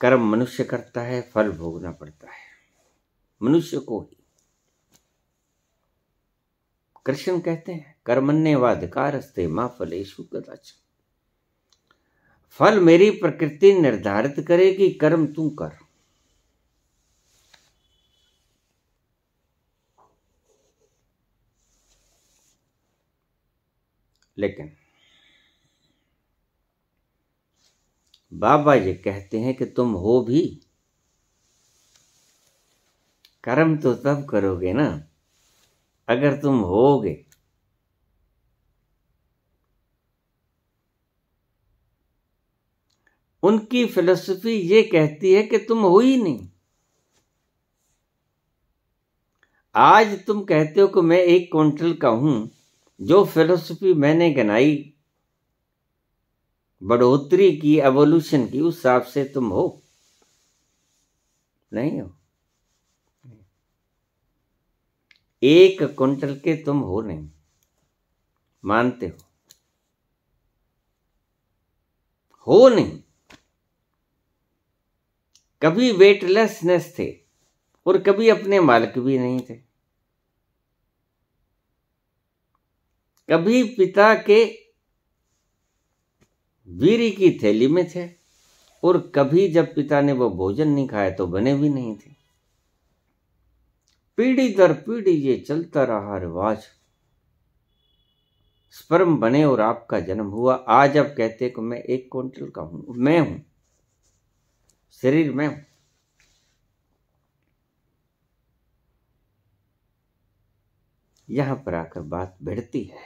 कर्म मनुष्य करता है फल भोगना पड़ता है मनुष्य को ही कृष्ण कहते हैं कर्मण्य वाधिकारस्ते माँ फलेश कदाचित फल मेरी प्रकृति निर्धारित करेगी कर्म तू कर लेकिन बाबा ये कहते हैं कि तुम हो भी कर्म तो तब करोगे ना अगर तुम होगे उनकी फिलोसफी ये कहती है कि तुम हो ही नहीं आज तुम कहते हो कि मैं एक क्विंटल का हूं जो फिलोसफी मैंने गनाई बढ़ोतरी की एवोल्यूशन की उस हिसाब से तुम हो नहीं हो एक क्विंटल के तुम हो नहीं मानते हो हो नहीं कभी वेटलेसनेस थे और कभी अपने मालिक भी नहीं थे कभी पिता के बीरी की थैली में थे और कभी जब पिता ने वो भोजन नहीं खाया तो बने भी नहीं थे पीढ़ी दर पीढ़ी ये चलता रहा रिवाज स्पर्म बने और आपका जन्म हुआ आज आप कहते कि मैं एक क्विंटल का हूं मैं हूं शरीर में यहां पर आकर बात भिड़ती है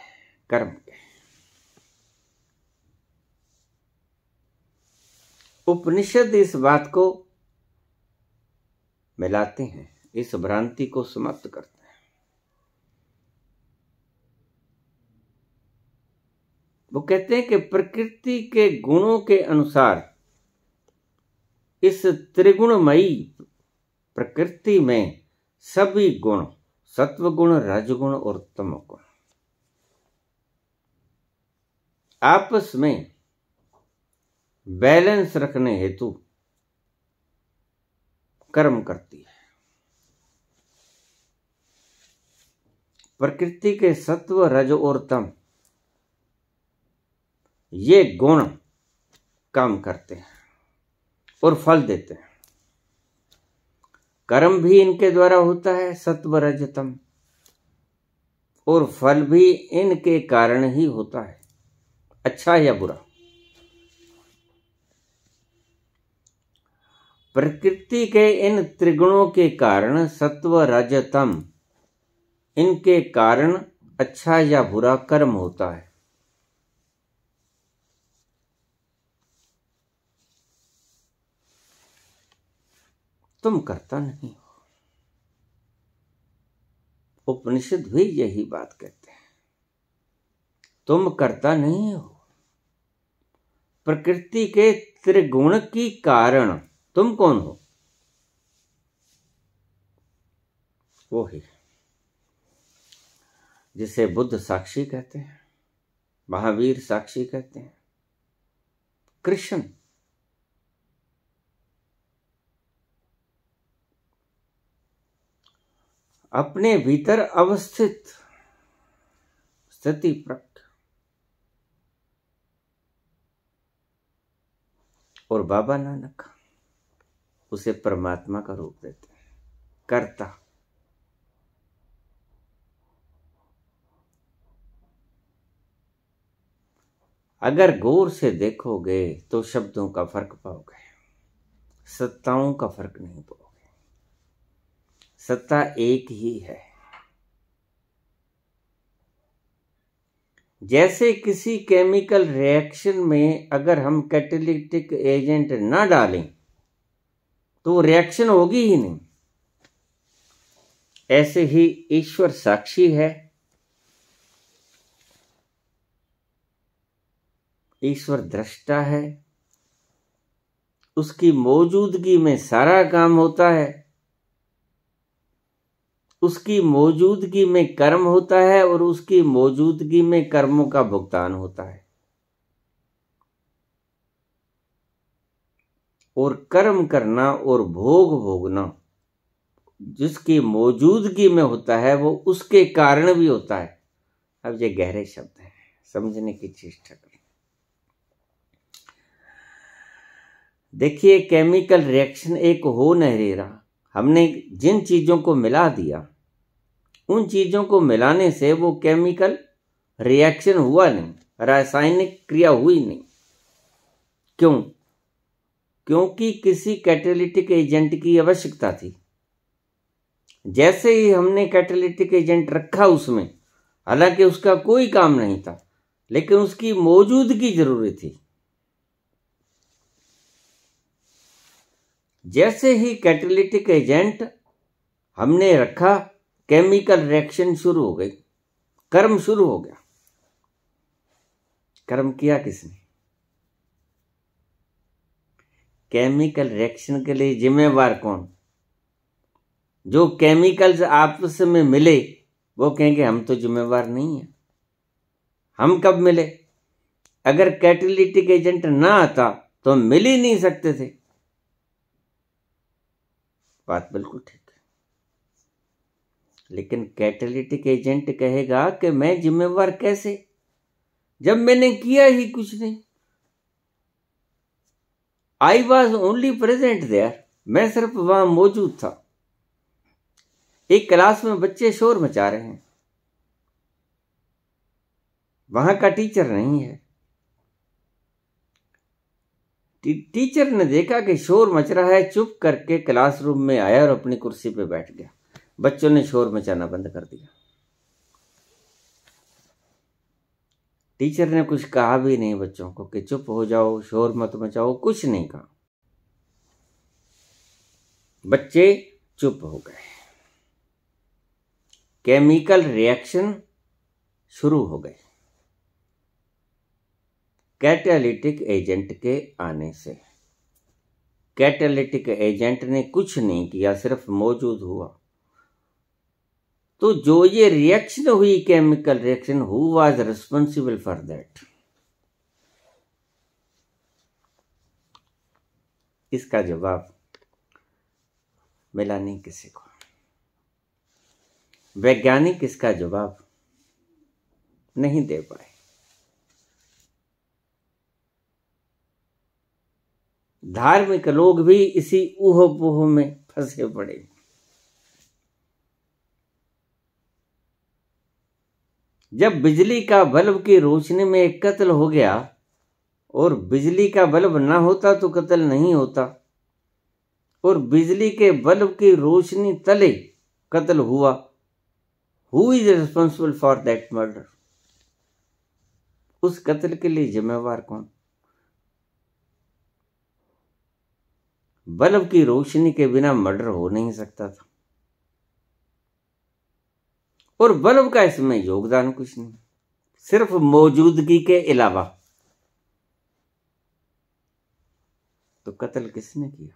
कर्म के उपनिषद इस बात को मिलाते हैं इस भ्रांति को समाप्त करते हैं वो कहते हैं कि प्रकृति के गुणों के अनुसार इस त्रिगुणमयी प्रकृति में सभी गुण सत्व गुण रजगुण और तम गुण आपस में बैलेंस रखने हेतु कर्म करती है प्रकृति के सत्व रज और तम ये गुण काम करते हैं और फल देते हैं कर्म भी इनके द्वारा होता है सत्व रजतम और फल भी इनके कारण ही होता है अच्छा या बुरा प्रकृति के इन त्रिगुणों के कारण सत्व रजतम इनके कारण अच्छा या बुरा कर्म होता है तुम करता नहीं हो उपनिषद भी यही बात कहते हैं तुम करता नहीं हो प्रकृति के त्रिगुण की कारण तुम कौन हो वो ही जिसे बुद्ध साक्षी कहते हैं महावीर साक्षी कहते हैं कृष्ण अपने भीतर अवस्थित स्थिति प्राप्त और बाबा नानक उसे परमात्मा का रूप देते हैं करता अगर गौर से देखोगे तो शब्दों का फर्क पाओगे सत्ताओं का फर्क नहीं पाओगे सत्ता एक ही है जैसे किसी केमिकल रिएक्शन में अगर हम कैटेलिटिक एजेंट ना डालें तो रिएक्शन होगी ही नहीं ऐसे ही ईश्वर साक्षी है ईश्वर दृष्टा है उसकी मौजूदगी में सारा काम होता है उसकी मौजूदगी में कर्म होता है और उसकी मौजूदगी में कर्मों का भुगतान होता है और कर्म करना और भोग भोगना जिसकी मौजूदगी में होता है वो उसके कारण भी होता है अब ये गहरे शब्द हैं समझने की चेष्टा करें देखिए केमिकल रिएक्शन एक हो नहीं रहा हमने जिन चीज़ों को मिला दिया उन चीज़ों को मिलाने से वो केमिकल रिएक्शन हुआ नहीं रासायनिक क्रिया हुई नहीं क्यों क्योंकि किसी कैटेलिटिक एजेंट की आवश्यकता थी जैसे ही हमने कैटेलिटिक एजेंट रखा उसमें हालांकि उसका कोई काम नहीं था लेकिन उसकी मौजूदगी जरूरी थी जैसे ही कैटेलिटिक एजेंट हमने रखा केमिकल रिएक्शन शुरू हो गई कर्म शुरू हो गया कर्म किया किसने केमिकल रिएक्शन के लिए जिम्मेवार कौन जो केमिकल्स आपस में मिले वो कहेंगे हम तो जिम्मेवार नहीं है हम कब मिले अगर कैटलिटिक एजेंट ना आता तो हम मिल ही नहीं सकते थे बात बिल्कुल ठीक लेकिन कैटलिटिक एजेंट कहेगा कि मैं जिम्मेवार कैसे जब मैंने किया ही कुछ नहीं I was only present there मैं सिर्फ वहां मौजूद था एक क्लास में बच्चे शोर मचा रहे हैं वहां का टीचर नहीं है टी, टीचर ने देखा कि शोर मच रहा है चुप करके क्लासरूम में आया और अपनी कुर्सी पर बैठ गया बच्चों ने शोर मचाना बंद कर दिया टीचर ने कुछ कहा भी नहीं बच्चों को कि चुप हो जाओ शोर मत मचाओ कुछ नहीं कहा बच्चे चुप हो गए केमिकल रिएक्शन शुरू हो गए कैटालिटिक एजेंट के आने से कैटालिटिक एजेंट ने कुछ नहीं किया सिर्फ मौजूद हुआ तो जो ये रिएक्शन हुई chemical reaction who was responsible for that इसका जवाब मिला नहीं किसी को वैज्ञानिक इसका जवाब नहीं दे पाए धार्मिक लोग भी इसी ऊह पोह में फंसे पड़े जब बिजली का बल्ब की रोशनी में एक कत्ल हो गया और बिजली का बल्ब ना होता तो कत्ल नहीं होता और बिजली के बल्ब की रोशनी तले कत्ल हुआ who is responsible for that murder उस कत्ल के लिए जिम्मेवार कौन बल्ब की रोशनी के बिना मर्डर हो नहीं सकता था और बल्ब का इसमें योगदान कुछ नहीं सिर्फ मौजूदगी के अलावा तो कत्ल किसने किया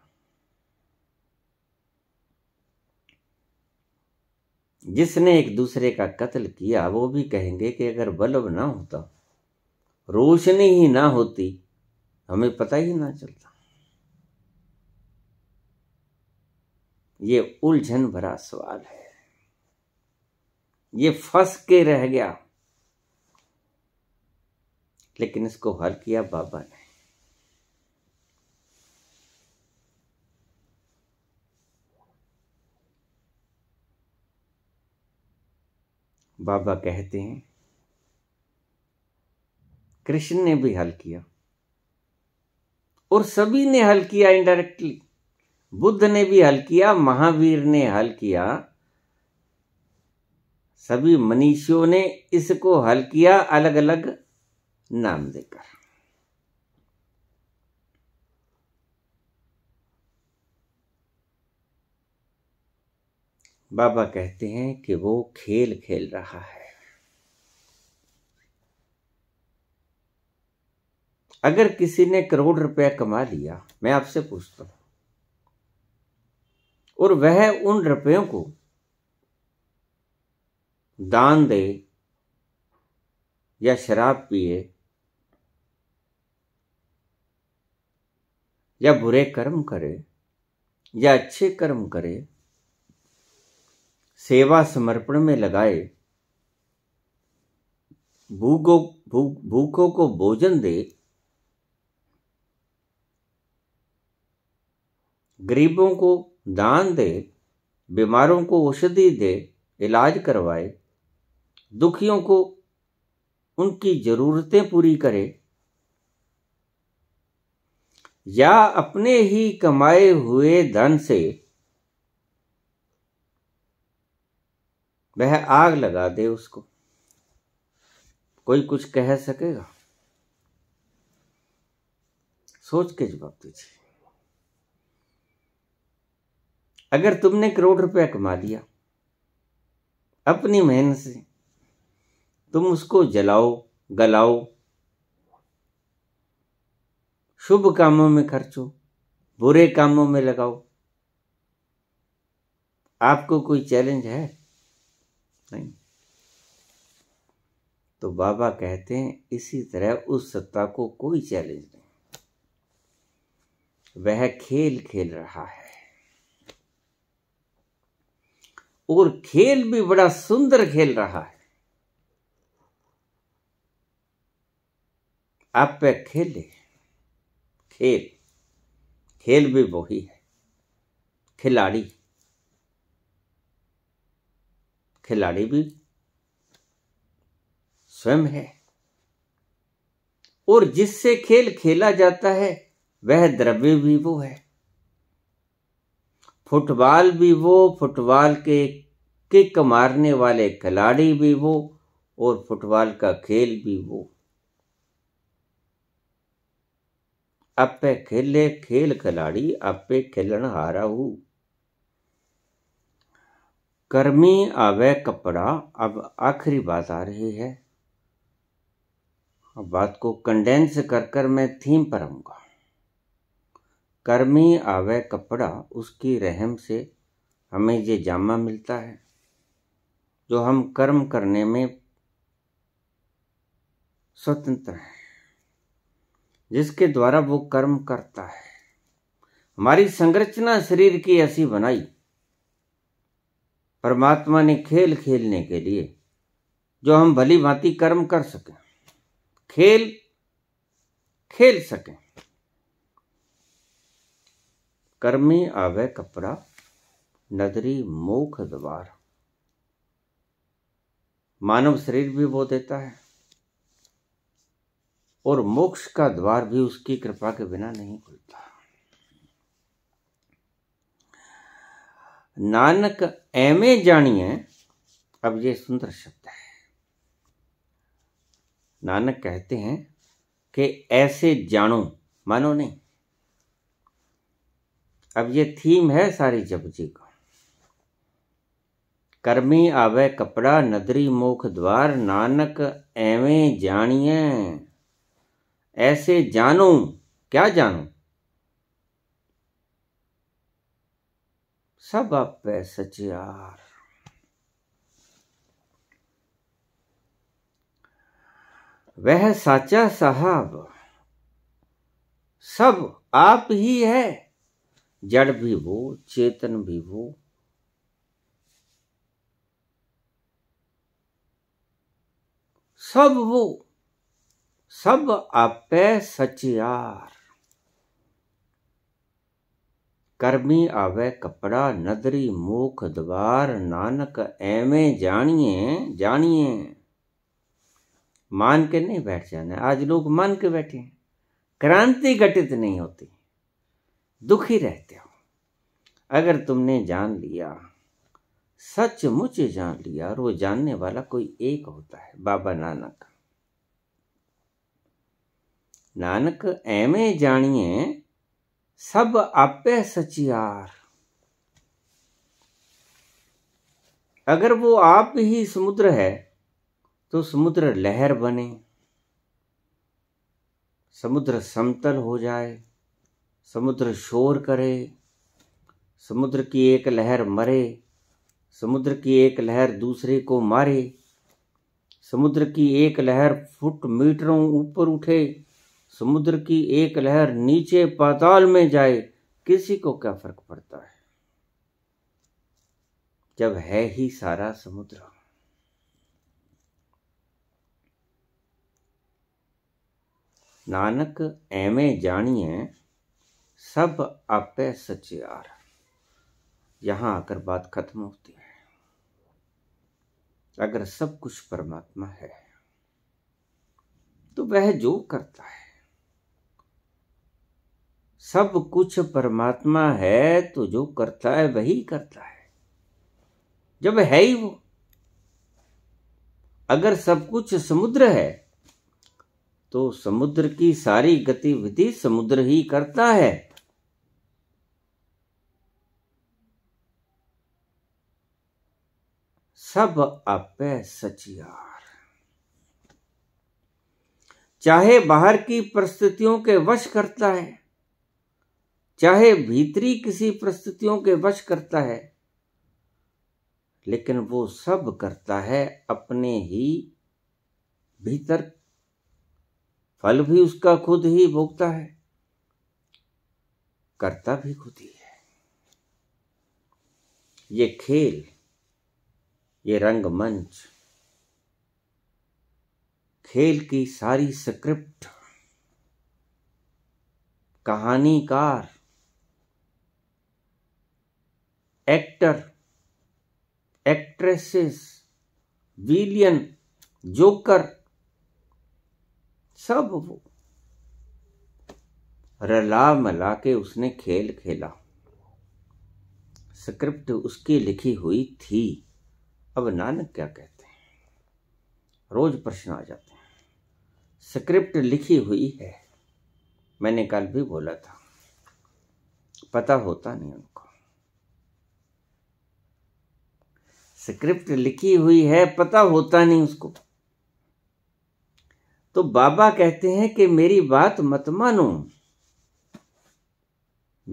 जिसने एक दूसरे का कत्ल किया वो भी कहेंगे कि अगर बल्ब ना होता रोशनी ही ना होती हमें पता ही ना चलता ये उलझन भरा सवाल है ये फंस के रह गया लेकिन इसको हल किया बाबा ने बाबा कहते हैं कृष्ण ने भी हल किया और सभी ने हल किया इनडायरेक्टली बुद्ध ने भी हल किया महावीर ने हल किया सभी मनीषियों ने इसको हल किया अलग अलग नाम देकर बाबा कहते हैं कि वो खेल खेल रहा है अगर किसी ने करोड़ रुपया कमा लिया मैं आपसे पूछता हूं और वह उन रुपयों को दान दे या शराब पिए या बुरे कर्म करे या अच्छे कर्म करे सेवा समर्पण में लगाए भूखों भूखों को भोजन दे गरीबों को दान दे बीमारों को औषधि दे इलाज करवाए दुखियों को उनकी जरूरतें पूरी करे या अपने ही कमाए हुए धन से वह आग लगा दे उसको कोई कुछ कह सकेगा सोच के जवाब दीजिए अगर तुमने करोड़ रुपया कमा लिया अपनी मेहनत से तुम उसको जलाओ गलाओ शुभ कामों में खर्चो बुरे कामों में लगाओ आपको कोई चैलेंज है नहीं तो बाबा कहते हैं इसी तरह उस सत्ता को कोई चैलेंज नहीं वह खेल खेल रहा है और खेल भी बड़ा सुंदर खेल रहा है आप पे खेल है खेल खेल भी वही है खिलाड़ी खिलाड़ी भी स्वयं है और जिससे खेल खेला जाता है वह द्रव्य भी वो है फुटबॉल भी वो फुटबॉल के किक मारने वाले खिलाड़ी भी वो और फुटबॉल का खेल भी वो आपे खेले खेल खिलाड़ी आपे खेलन हारा हु कर्मी आवे कपड़ा अब आखिरी बात आ रही है अब बात को कंडेंस कर कर मैं थीम पर आऊंगा कर्मी आवे कपड़ा उसकी रहम से हमें ये जामा मिलता है जो हम कर्म करने में स्वतंत्र हैं जिसके द्वारा वो कर्म करता है हमारी संरचना शरीर की ऐसी बनाई परमात्मा ने खेल खेलने के लिए जो हम भली भांति कर्म कर सकें खेल खेल सकें कर्मी आवे कपड़ा नदरी मोख द्वार मानव शरीर भी वो देता है और मोक्ष का द्वार भी उसकी कृपा के बिना नहीं खुलता नानक एमे जानिए अब ये सुंदर शब्द है नानक कहते हैं कि ऐसे जानो मानो नहीं अब ये थीम है सारी जपजी का कर्मी आवे कपड़ा नदरी मोख द्वार नानक एवें जानिए ऐसे जानो क्या जानो सब आप सच यार वह साचा साहब सब आप ही है जड़ भी वो चेतन भी वो सब वो सब आपे सचियार कर्मी आवे कपड़ा नदरी मुख द्वार नानक एवें जानिए जानिए मान के नहीं बैठ जाना आज लोग मान के बैठे हैं क्रांति घटित नहीं होती दुखी रहते हो अगर तुमने जान लिया सचमुच जान लिया और वो जानने वाला कोई एक होता है बाबा नानक नानक एवें जानिए सब आपे सचियार अगर वो आप ही समुद्र है तो समुद्र लहर बने समुद्र समतल हो जाए समुद्र शोर करे समुद्र की एक लहर मरे समुद्र की एक लहर दूसरे को मारे समुद्र की एक लहर फुट मीटरों ऊपर उठे समुद्र की एक लहर नीचे पाताल में जाए किसी को क्या फर्क पड़ता है जब है ही सारा समुद्र नानक एवें जानिए सब आपे सचियार यहां आकर बात खत्म होती है अगर सब कुछ परमात्मा है तो वह जो करता है सब कुछ परमात्मा है तो जो करता है वही करता है जब है ही वो अगर सब कुछ समुद्र है तो समुद्र की सारी गतिविधि समुद्र ही करता है सब आपे सचियार चाहे बाहर की परिस्थितियों के वश करता है चाहे भीतरी किसी परिस्थितियों के वश करता है लेकिन वो सब करता है अपने ही भीतर फल भी उसका खुद ही भोगता है करता भी खुद ही है ये खेल ये रंगमंच खेल की सारी स्क्रिप्ट कहानीकार एक्टर एक्ट्रेसेस विलियन जोकर सब वो रला मला के उसने खेल खेला स्क्रिप्ट उसकी लिखी हुई थी अब नानक क्या कहते हैं रोज प्रश्न आ जाते हैं स्क्रिप्ट लिखी हुई है मैंने कल भी बोला था पता होता नहीं उनको स्क्रिप्ट लिखी हुई है पता होता नहीं उसको तो बाबा कहते हैं कि मेरी बात मत मानो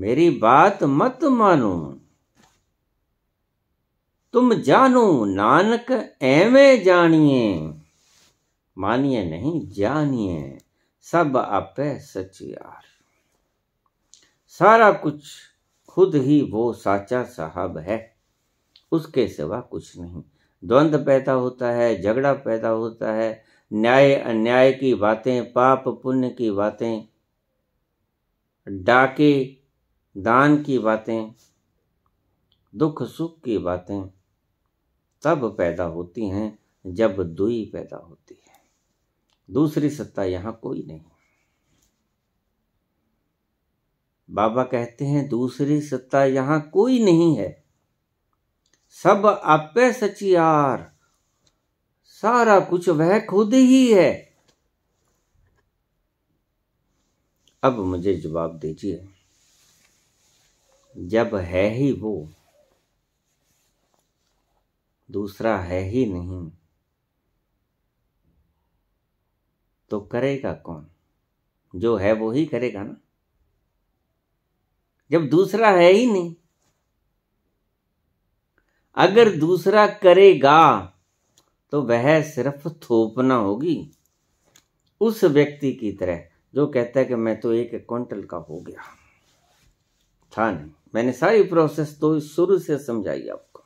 मेरी बात मत मानो तुम जानो नानक एवें जानिए मानिए नहीं जानिए सब आप सच यार सारा कुछ खुद ही वो साचा साहब है उसके सिवा कुछ नहीं द्वंद्व पैदा होता है झगड़ा पैदा होता है न्याय अन्याय की बातें पाप पुण्य की बातें डाके दान की बातें दुख सुख की बातें तब पैदा होती हैं जब दुई पैदा होती है दूसरी सत्ता यहां कोई नहीं बाबा कहते हैं दूसरी सत्ता यहां कोई नहीं है सब आपे सचियार सारा कुछ वह खुद ही है अब मुझे जवाब दीजिए जब है ही वो दूसरा है ही नहीं तो करेगा कौन जो है वो ही करेगा ना जब दूसरा है ही नहीं अगर दूसरा करेगा तो वह सिर्फ थोपना होगी उस व्यक्ति की तरह जो कहता है कि मैं तो एक क्विंटल का हो गया था नहीं मैंने सारी प्रोसेस तो शुरू से समझाई आपको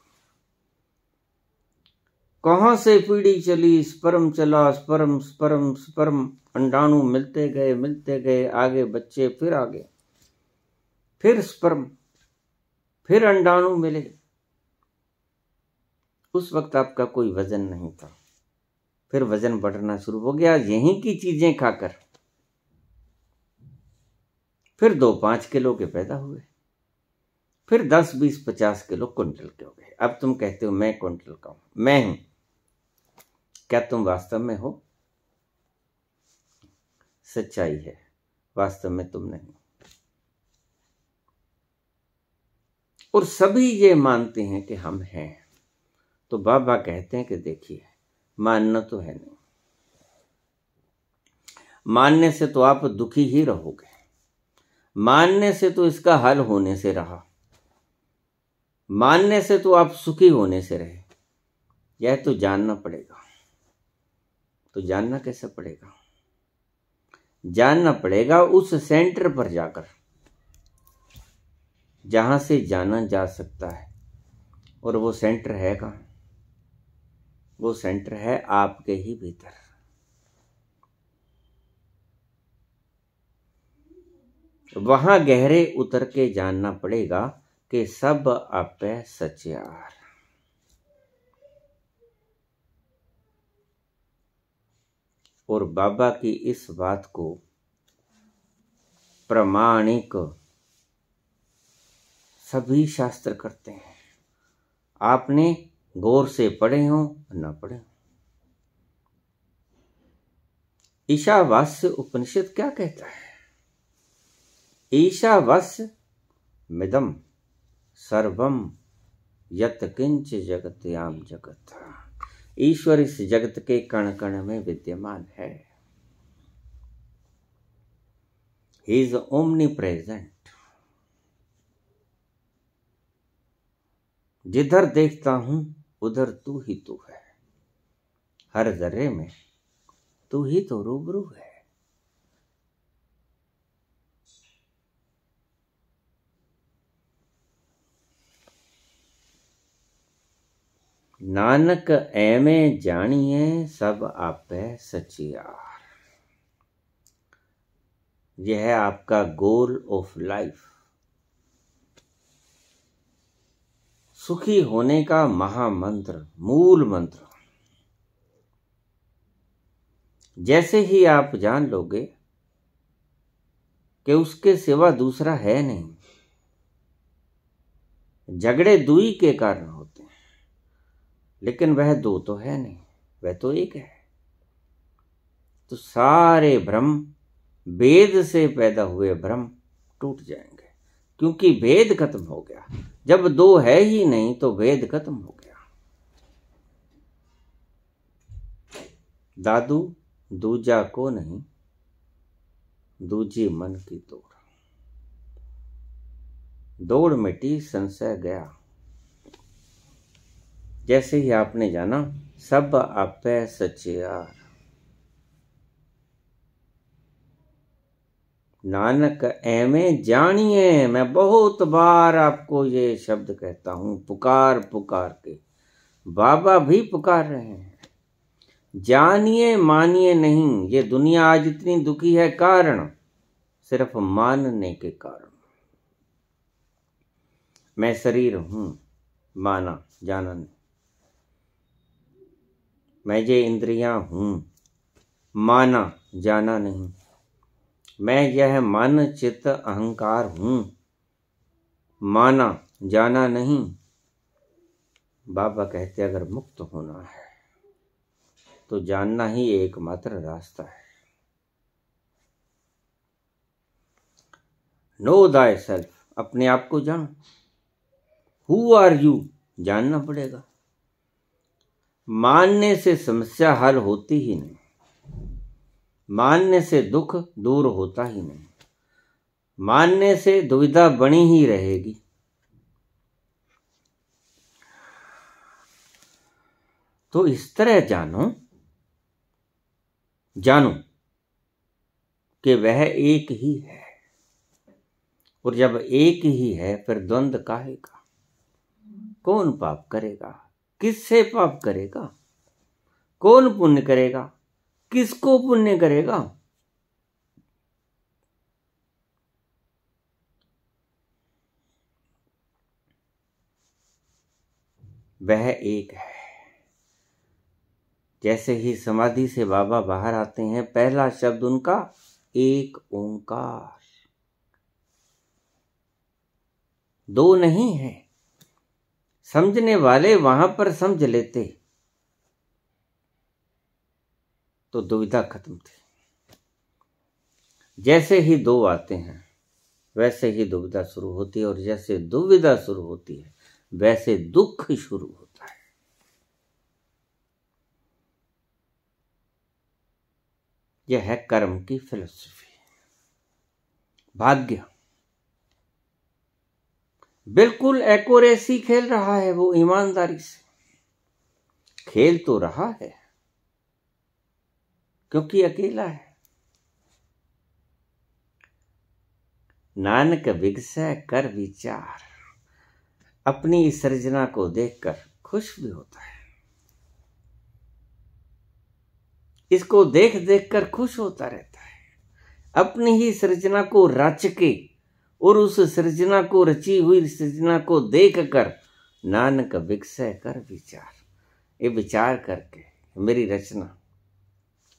कहां से पीढ़ी चली स्पर्म चला स्पर्म स्पर्म स्पर्म अंडाणु मिलते गए मिलते गए आगे बच्चे फिर आगे फिर स्पर्म फिर अंडाणु मिले उस वक्त आपका कोई वज़न नहीं था फिर वज़न बढ़ना शुरू हो गया यहीं की चीज़ें खाकर फिर दो पांच किलो के पैदा हुए फिर दस बीस पचास किलो कुंटल के हो गए अब तुम कहते हो मैं कुंटल का हूं मैं हूं क्या तुम वास्तव में हो सच्चाई है वास्तव में तुम नहीं और सभी ये मानते हैं कि हम हैं तो बाबा कहते हैं कि देखिए मानना तो है नहीं मानने से तो आप दुखी ही रहोगे मानने से तो इसका हल होने से रहा मानने से तो आप सुखी होने से रहे यह तो जानना पड़ेगा तो जानना कैसे पड़ेगा जानना पड़ेगा उस सेंटर पर जाकर जहां से जाना जा सकता है और वो सेंटर है कहाँ वो सेंटर है आपके ही भीतर वहां गहरे उतर के जानना पड़ेगा कि सब आप सचार और बाबा की इस बात को प्रमाणिक सभी शास्त्र करते हैं आपने गौर से पढ़े हों ना पढ़े ईशावास्य उपनिषद क्या कहता है ईशावास्य मिदम सर्वम यत किंच याम जगत ईश्वर इस जगत के कण कण में विद्यमान है ही इज ओमनी प्रेजेंट जिधर देखता हूं उधर तू ही तू तो है हर जर्रे में तू ही तो रूबरू है नानक ऐमे जानिए सब आपे सचियार यह है आपका गोल ऑफ लाइफ सुखी होने का महामंत्र मूल मंत्र जैसे ही आप जान लोगे कि उसके सिवा दूसरा है नहीं झगड़े दुई के कारण होते हैं लेकिन वह दो तो है नहीं वह तो एक है तो सारे भ्रम वेद से पैदा हुए भ्रम टूट जाएंगे क्योंकि वेद खत्म हो गया जब दो है ही नहीं तो वेद खत्म हो गया दादू दूजा को नहीं दूजी मन की दौड़ दौड़ मिटी संशय गया जैसे ही आपने जाना सब आप सचियार नानक एवें जानिए मैं बहुत बार आपको ये शब्द कहता हूँ पुकार पुकार के बाबा भी पुकार रहे हैं जानिए मानिए नहीं ये दुनिया आज इतनी दुखी है कारण सिर्फ मानने के कारण मैं शरीर हूं माना जाना नहीं मैं ये इंद्रियां हूं माना जाना नहीं मैं यह मन चित्त अहंकार हूँ माना जाना नहीं बाबा कहते अगर मुक्त होना है तो जानना ही एकमात्र रास्ता है नो दाय सेल्फ अपने आप को जानो हु आर यू जानना पड़ेगा मानने से समस्या हल होती ही नहीं मानने से दुख दूर होता ही नहीं मानने से दुविधा बनी ही रहेगी तो इस तरह जानो जानो कि वह एक ही है और जब एक ही है फिर द्वंद्व काहे का कौन पाप करेगा किससे पाप करेगा कौन पुण्य करेगा किसको पुण्य करेगा वह एक है जैसे ही समाधि से बाबा बाहर आते हैं पहला शब्द उनका एक ओंकार दो नहीं है समझने वाले वहां पर समझ लेते तो दुविधा खत्म थी जैसे ही दो आते हैं वैसे ही दुविधा शुरू होती है और जैसे दुविधा शुरू होती है वैसे दुख शुरू होता है यह है कर्म की फिलोसफी भाग्य बिल्कुल एकोरेसी खेल रहा है वो ईमानदारी से खेल तो रहा है क्योंकि अकेला है नानक विगसय कर विचार अपनी सृजना को देखकर खुश भी होता है इसको देख देख कर खुश होता रहता है अपनी ही सृजना को रच के और उस सृजना को रची हुई सृजना को देख कर नानक विकसय कर विचार ये विचार करके मेरी रचना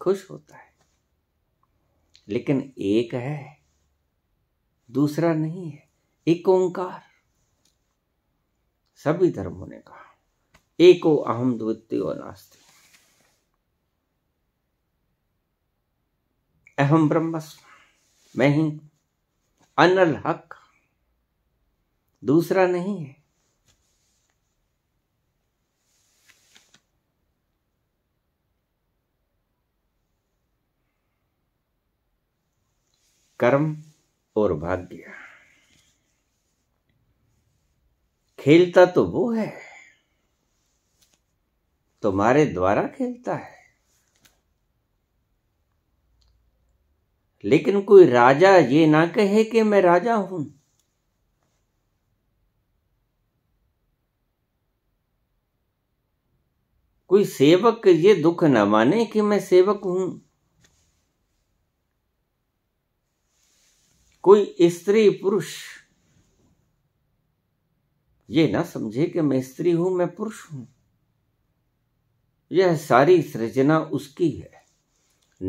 खुश होता है लेकिन एक है दूसरा नहीं है एक ओंकार सभी धर्मों ने कहा एको अहम द्वितीय नास्ति अहम ब्रह्मस्म मैं ही अनल हक दूसरा नहीं है कर्म और भाग्य खेलता तो वो है तुम्हारे द्वारा खेलता है लेकिन कोई राजा ये ना कहे कि मैं राजा हूं कोई सेवक ये दुख न माने कि मैं सेवक हूं कोई स्त्री पुरुष ये ना समझे कि मैं स्त्री हूं मैं पुरुष हूं यह सारी सृजना उसकी है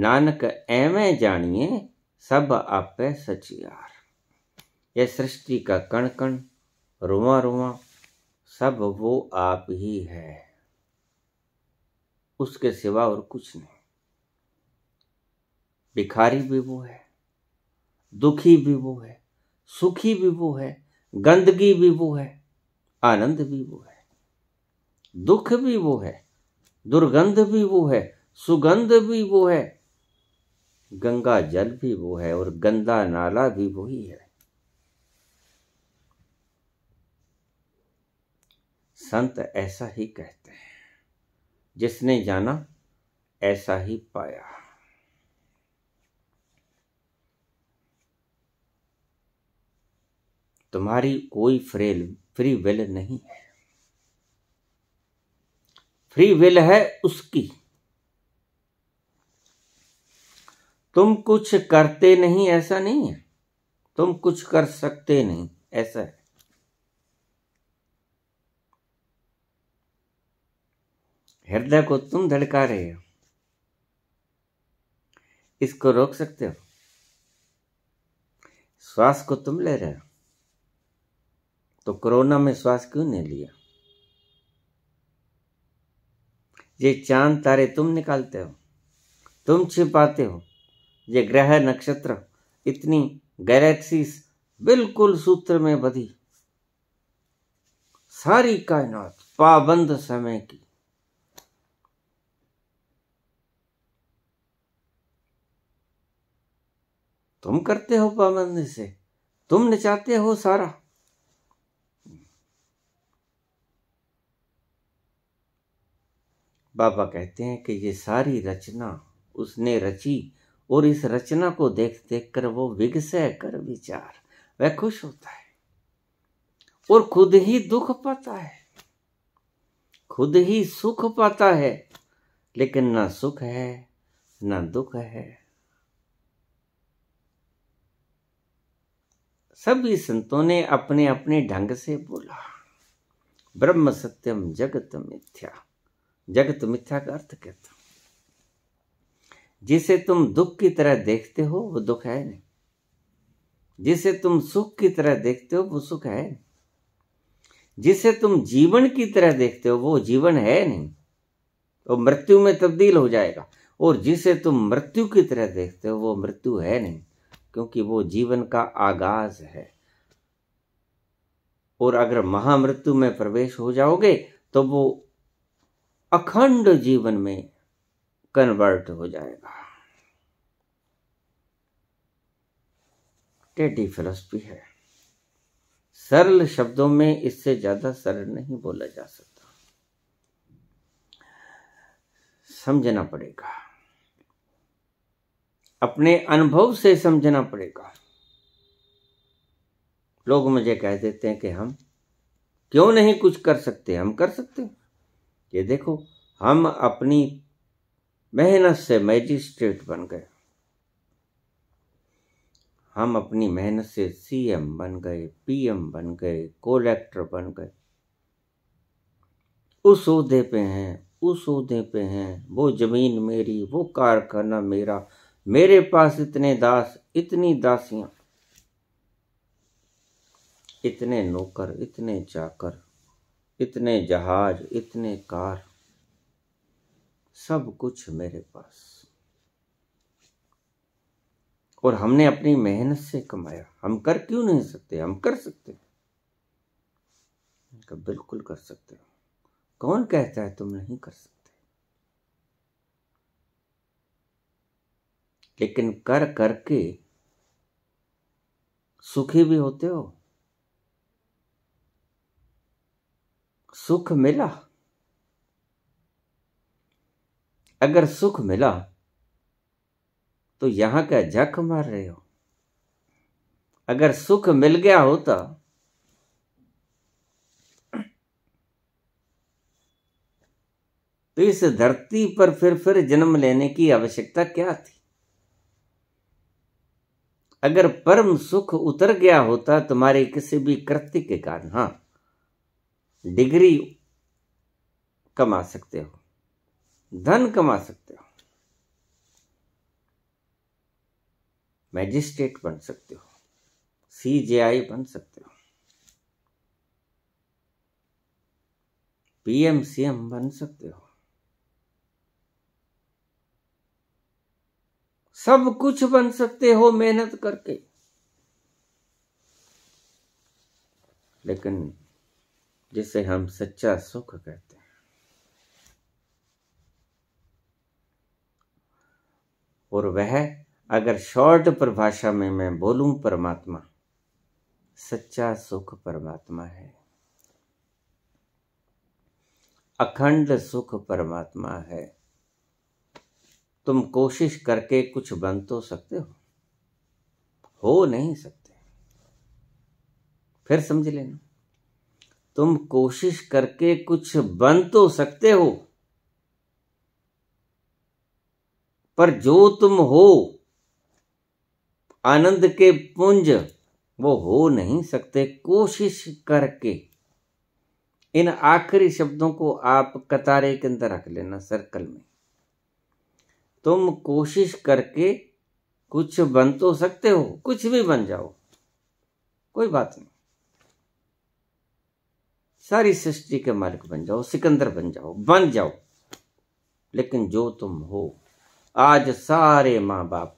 नानक एवं जानिए सब आप सचियार यह सृष्टि का कण कण रुआ रुआ सब वो आप ही है उसके सिवा और कुछ नहीं भिखारी भी वो है दुखी भी वो है सुखी भी वो है गंदगी भी वो है आनंद भी वो है दुख भी वो है दुर्गंध भी वो है सुगंध भी वो है गंगा जल भी वो है और गंदा नाला भी वही है संत ऐसा ही कहते हैं जिसने जाना ऐसा ही पाया तुम्हारी कोई फ्रेल फ्री विल नहीं है फ्री विल है उसकी तुम कुछ करते नहीं ऐसा नहीं है तुम कुछ कर सकते नहीं ऐसा है हृदय को तुम धड़का रहे हो इसको रोक सकते हो श्वास को तुम ले रहे हो तो कोरोना में श्वास क्यों नहीं लिया ये चांद तारे तुम निकालते हो तुम छिपाते हो ये ग्रह नक्षत्र इतनी गैलेक्सीज बिल्कुल सूत्र में बधी सारी कायनात पाबंद समय की तुम करते हो पाबंदी से तुम नचाते हो सारा बाबा कहते हैं कि ये सारी रचना उसने रची और इस रचना को देख देख कर वो विगसय कर विचार वह खुश होता है और खुद ही दुख पाता है खुद ही सुख पाता है लेकिन ना सुख है ना दुख है सभी संतों ने अपने अपने ढंग से बोला ब्रह्म सत्यम जगत मिथ्या जगत मिथ्या का अर्थ कहता जिसे तुम दुख की तरह देखते हो वो दुख है नहीं जिसे तुम सुख की तरह देखते हो वो सुख है नहीं जिसे तुम जीवन की तरह देखते हो वो जीवन है नहीं वो मृत्यु में तब्दील हो जाएगा और जिसे तुम मृत्यु की तरह देखते हो वो मृत्यु है नहीं क्योंकि वो जीवन का आगाज है और अगर महामृत्यु में प्रवेश हो जाओगे तो वो अखंड जीवन में कन्वर्ट हो जाएगा टेडी फिलोसफी है सरल शब्दों में इससे ज्यादा सरल नहीं बोला जा सकता समझना पड़ेगा अपने अनुभव से समझना पड़ेगा लोग मुझे कह देते हैं कि हम क्यों नहीं कुछ कर सकते हम कर सकते हैं ये देखो हम अपनी मेहनत से मैजिस्ट्रेट बन गए हम अपनी मेहनत से सीएम बन गए पीएम बन गए कोलेक्टर बन गए उस उहदे पे हैं उस उहदे पे हैं वो ज़मीन मेरी वो कारखाना मेरा मेरे पास इतने दास इतनी दासियां इतने नौकर इतने चाकर इतने जहाज इतने कार सब कुछ मेरे पास और हमने अपनी मेहनत से कमाया हम कर क्यों नहीं सकते हम कर सकते कहा बिल्कुल कर सकते हो कौन कहता है तुम नहीं कर सकते लेकिन कर करके सुखी भी होते हो सुख मिला अगर सुख मिला तो यहां क्या जख मार रहे हो अगर सुख मिल गया होता तो इस धरती पर फिर फिर जन्म लेने की आवश्यकता क्या थी अगर परम सुख उतर गया होता तुम्हारे किसी भी कृत्य के कारण हाँ डिग्री कमा सकते हो धन कमा सकते हो मैजिस्ट्रेट बन सकते हो सी जे आई बन सकते हो पीएम सीएम बन सकते हो सब कुछ बन सकते हो मेहनत करके लेकिन जिसे हम सच्चा सुख कहते हैं और वह अगर शॉर्ट परिभाषा में मैं बोलूं परमात्मा सच्चा सुख परमात्मा है अखंड सुख परमात्मा है तुम कोशिश करके कुछ बन तो सकते हो हो नहीं सकते फिर समझ लेना तुम कोशिश करके कुछ बन तो सकते हो पर जो तुम हो आनंद के पुंज वो हो नहीं सकते कोशिश करके इन आखिरी शब्दों को आप कतारे के अंदर रख लेना सर्कल में तुम कोशिश करके कुछ बन तो सकते हो कुछ भी बन जाओ कोई बात नहीं सारी सृष्टि के मालिक बन जाओ सिकंदर बन जाओ बन जाओ लेकिन जो तुम हो आज सारे माँ बाप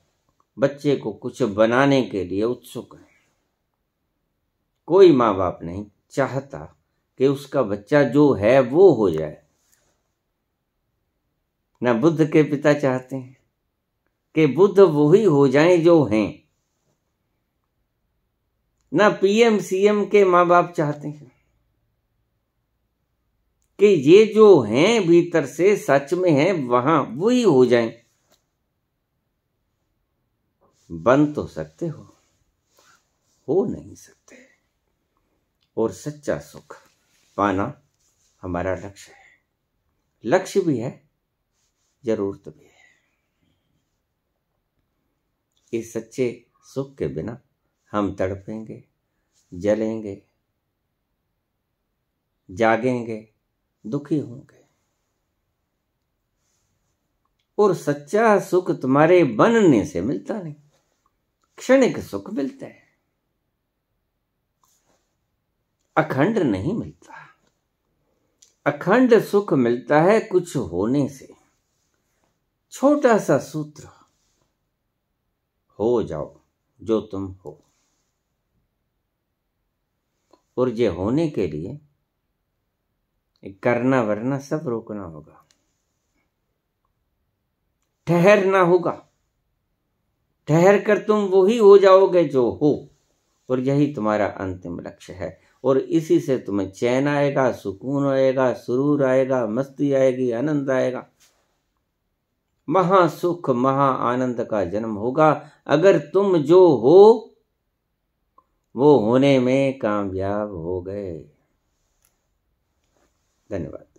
बच्चे को कुछ बनाने के लिए उत्सुक है कोई माँ बाप नहीं चाहता कि उसका बच्चा जो है वो हो जाए ना बुद्ध के पिता चाहते हैं कि बुद्ध वो ही हो जाए जो हैं ना पीएम सीएम के माँ बाप चाहते हैं कि ये जो हैं भीतर से सच में हैं वहां वही हो जाएं बन तो सकते हो हो नहीं सकते और सच्चा सुख पाना हमारा लक्ष्य है लक्ष्य भी है जरूरत भी है इस सच्चे सुख के बिना हम तड़पेंगे जलेंगे जागेंगे दुखी होंगे और सच्चा सुख तुम्हारे बनने से मिलता नहीं क्षणिक सुख मिलता है अखंड नहीं मिलता अखंड सुख मिलता है कुछ होने से छोटा सा सूत्र हो जाओ जो तुम हो और ये होने के लिए करना वरना सब रोकना होगा ठहरना होगा ठहर कर तुम वही हो जाओगे जो हो और यही तुम्हारा अंतिम लक्ष्य है और इसी से तुम्हें चैन आएगा सुकून आएगा सुरूर आएगा मस्ती आएगी आनंद आएगा महा सुख महा आनंद का जन्म होगा अगर तुम जो हो वो होने में कामयाब हो गए धन्यवाद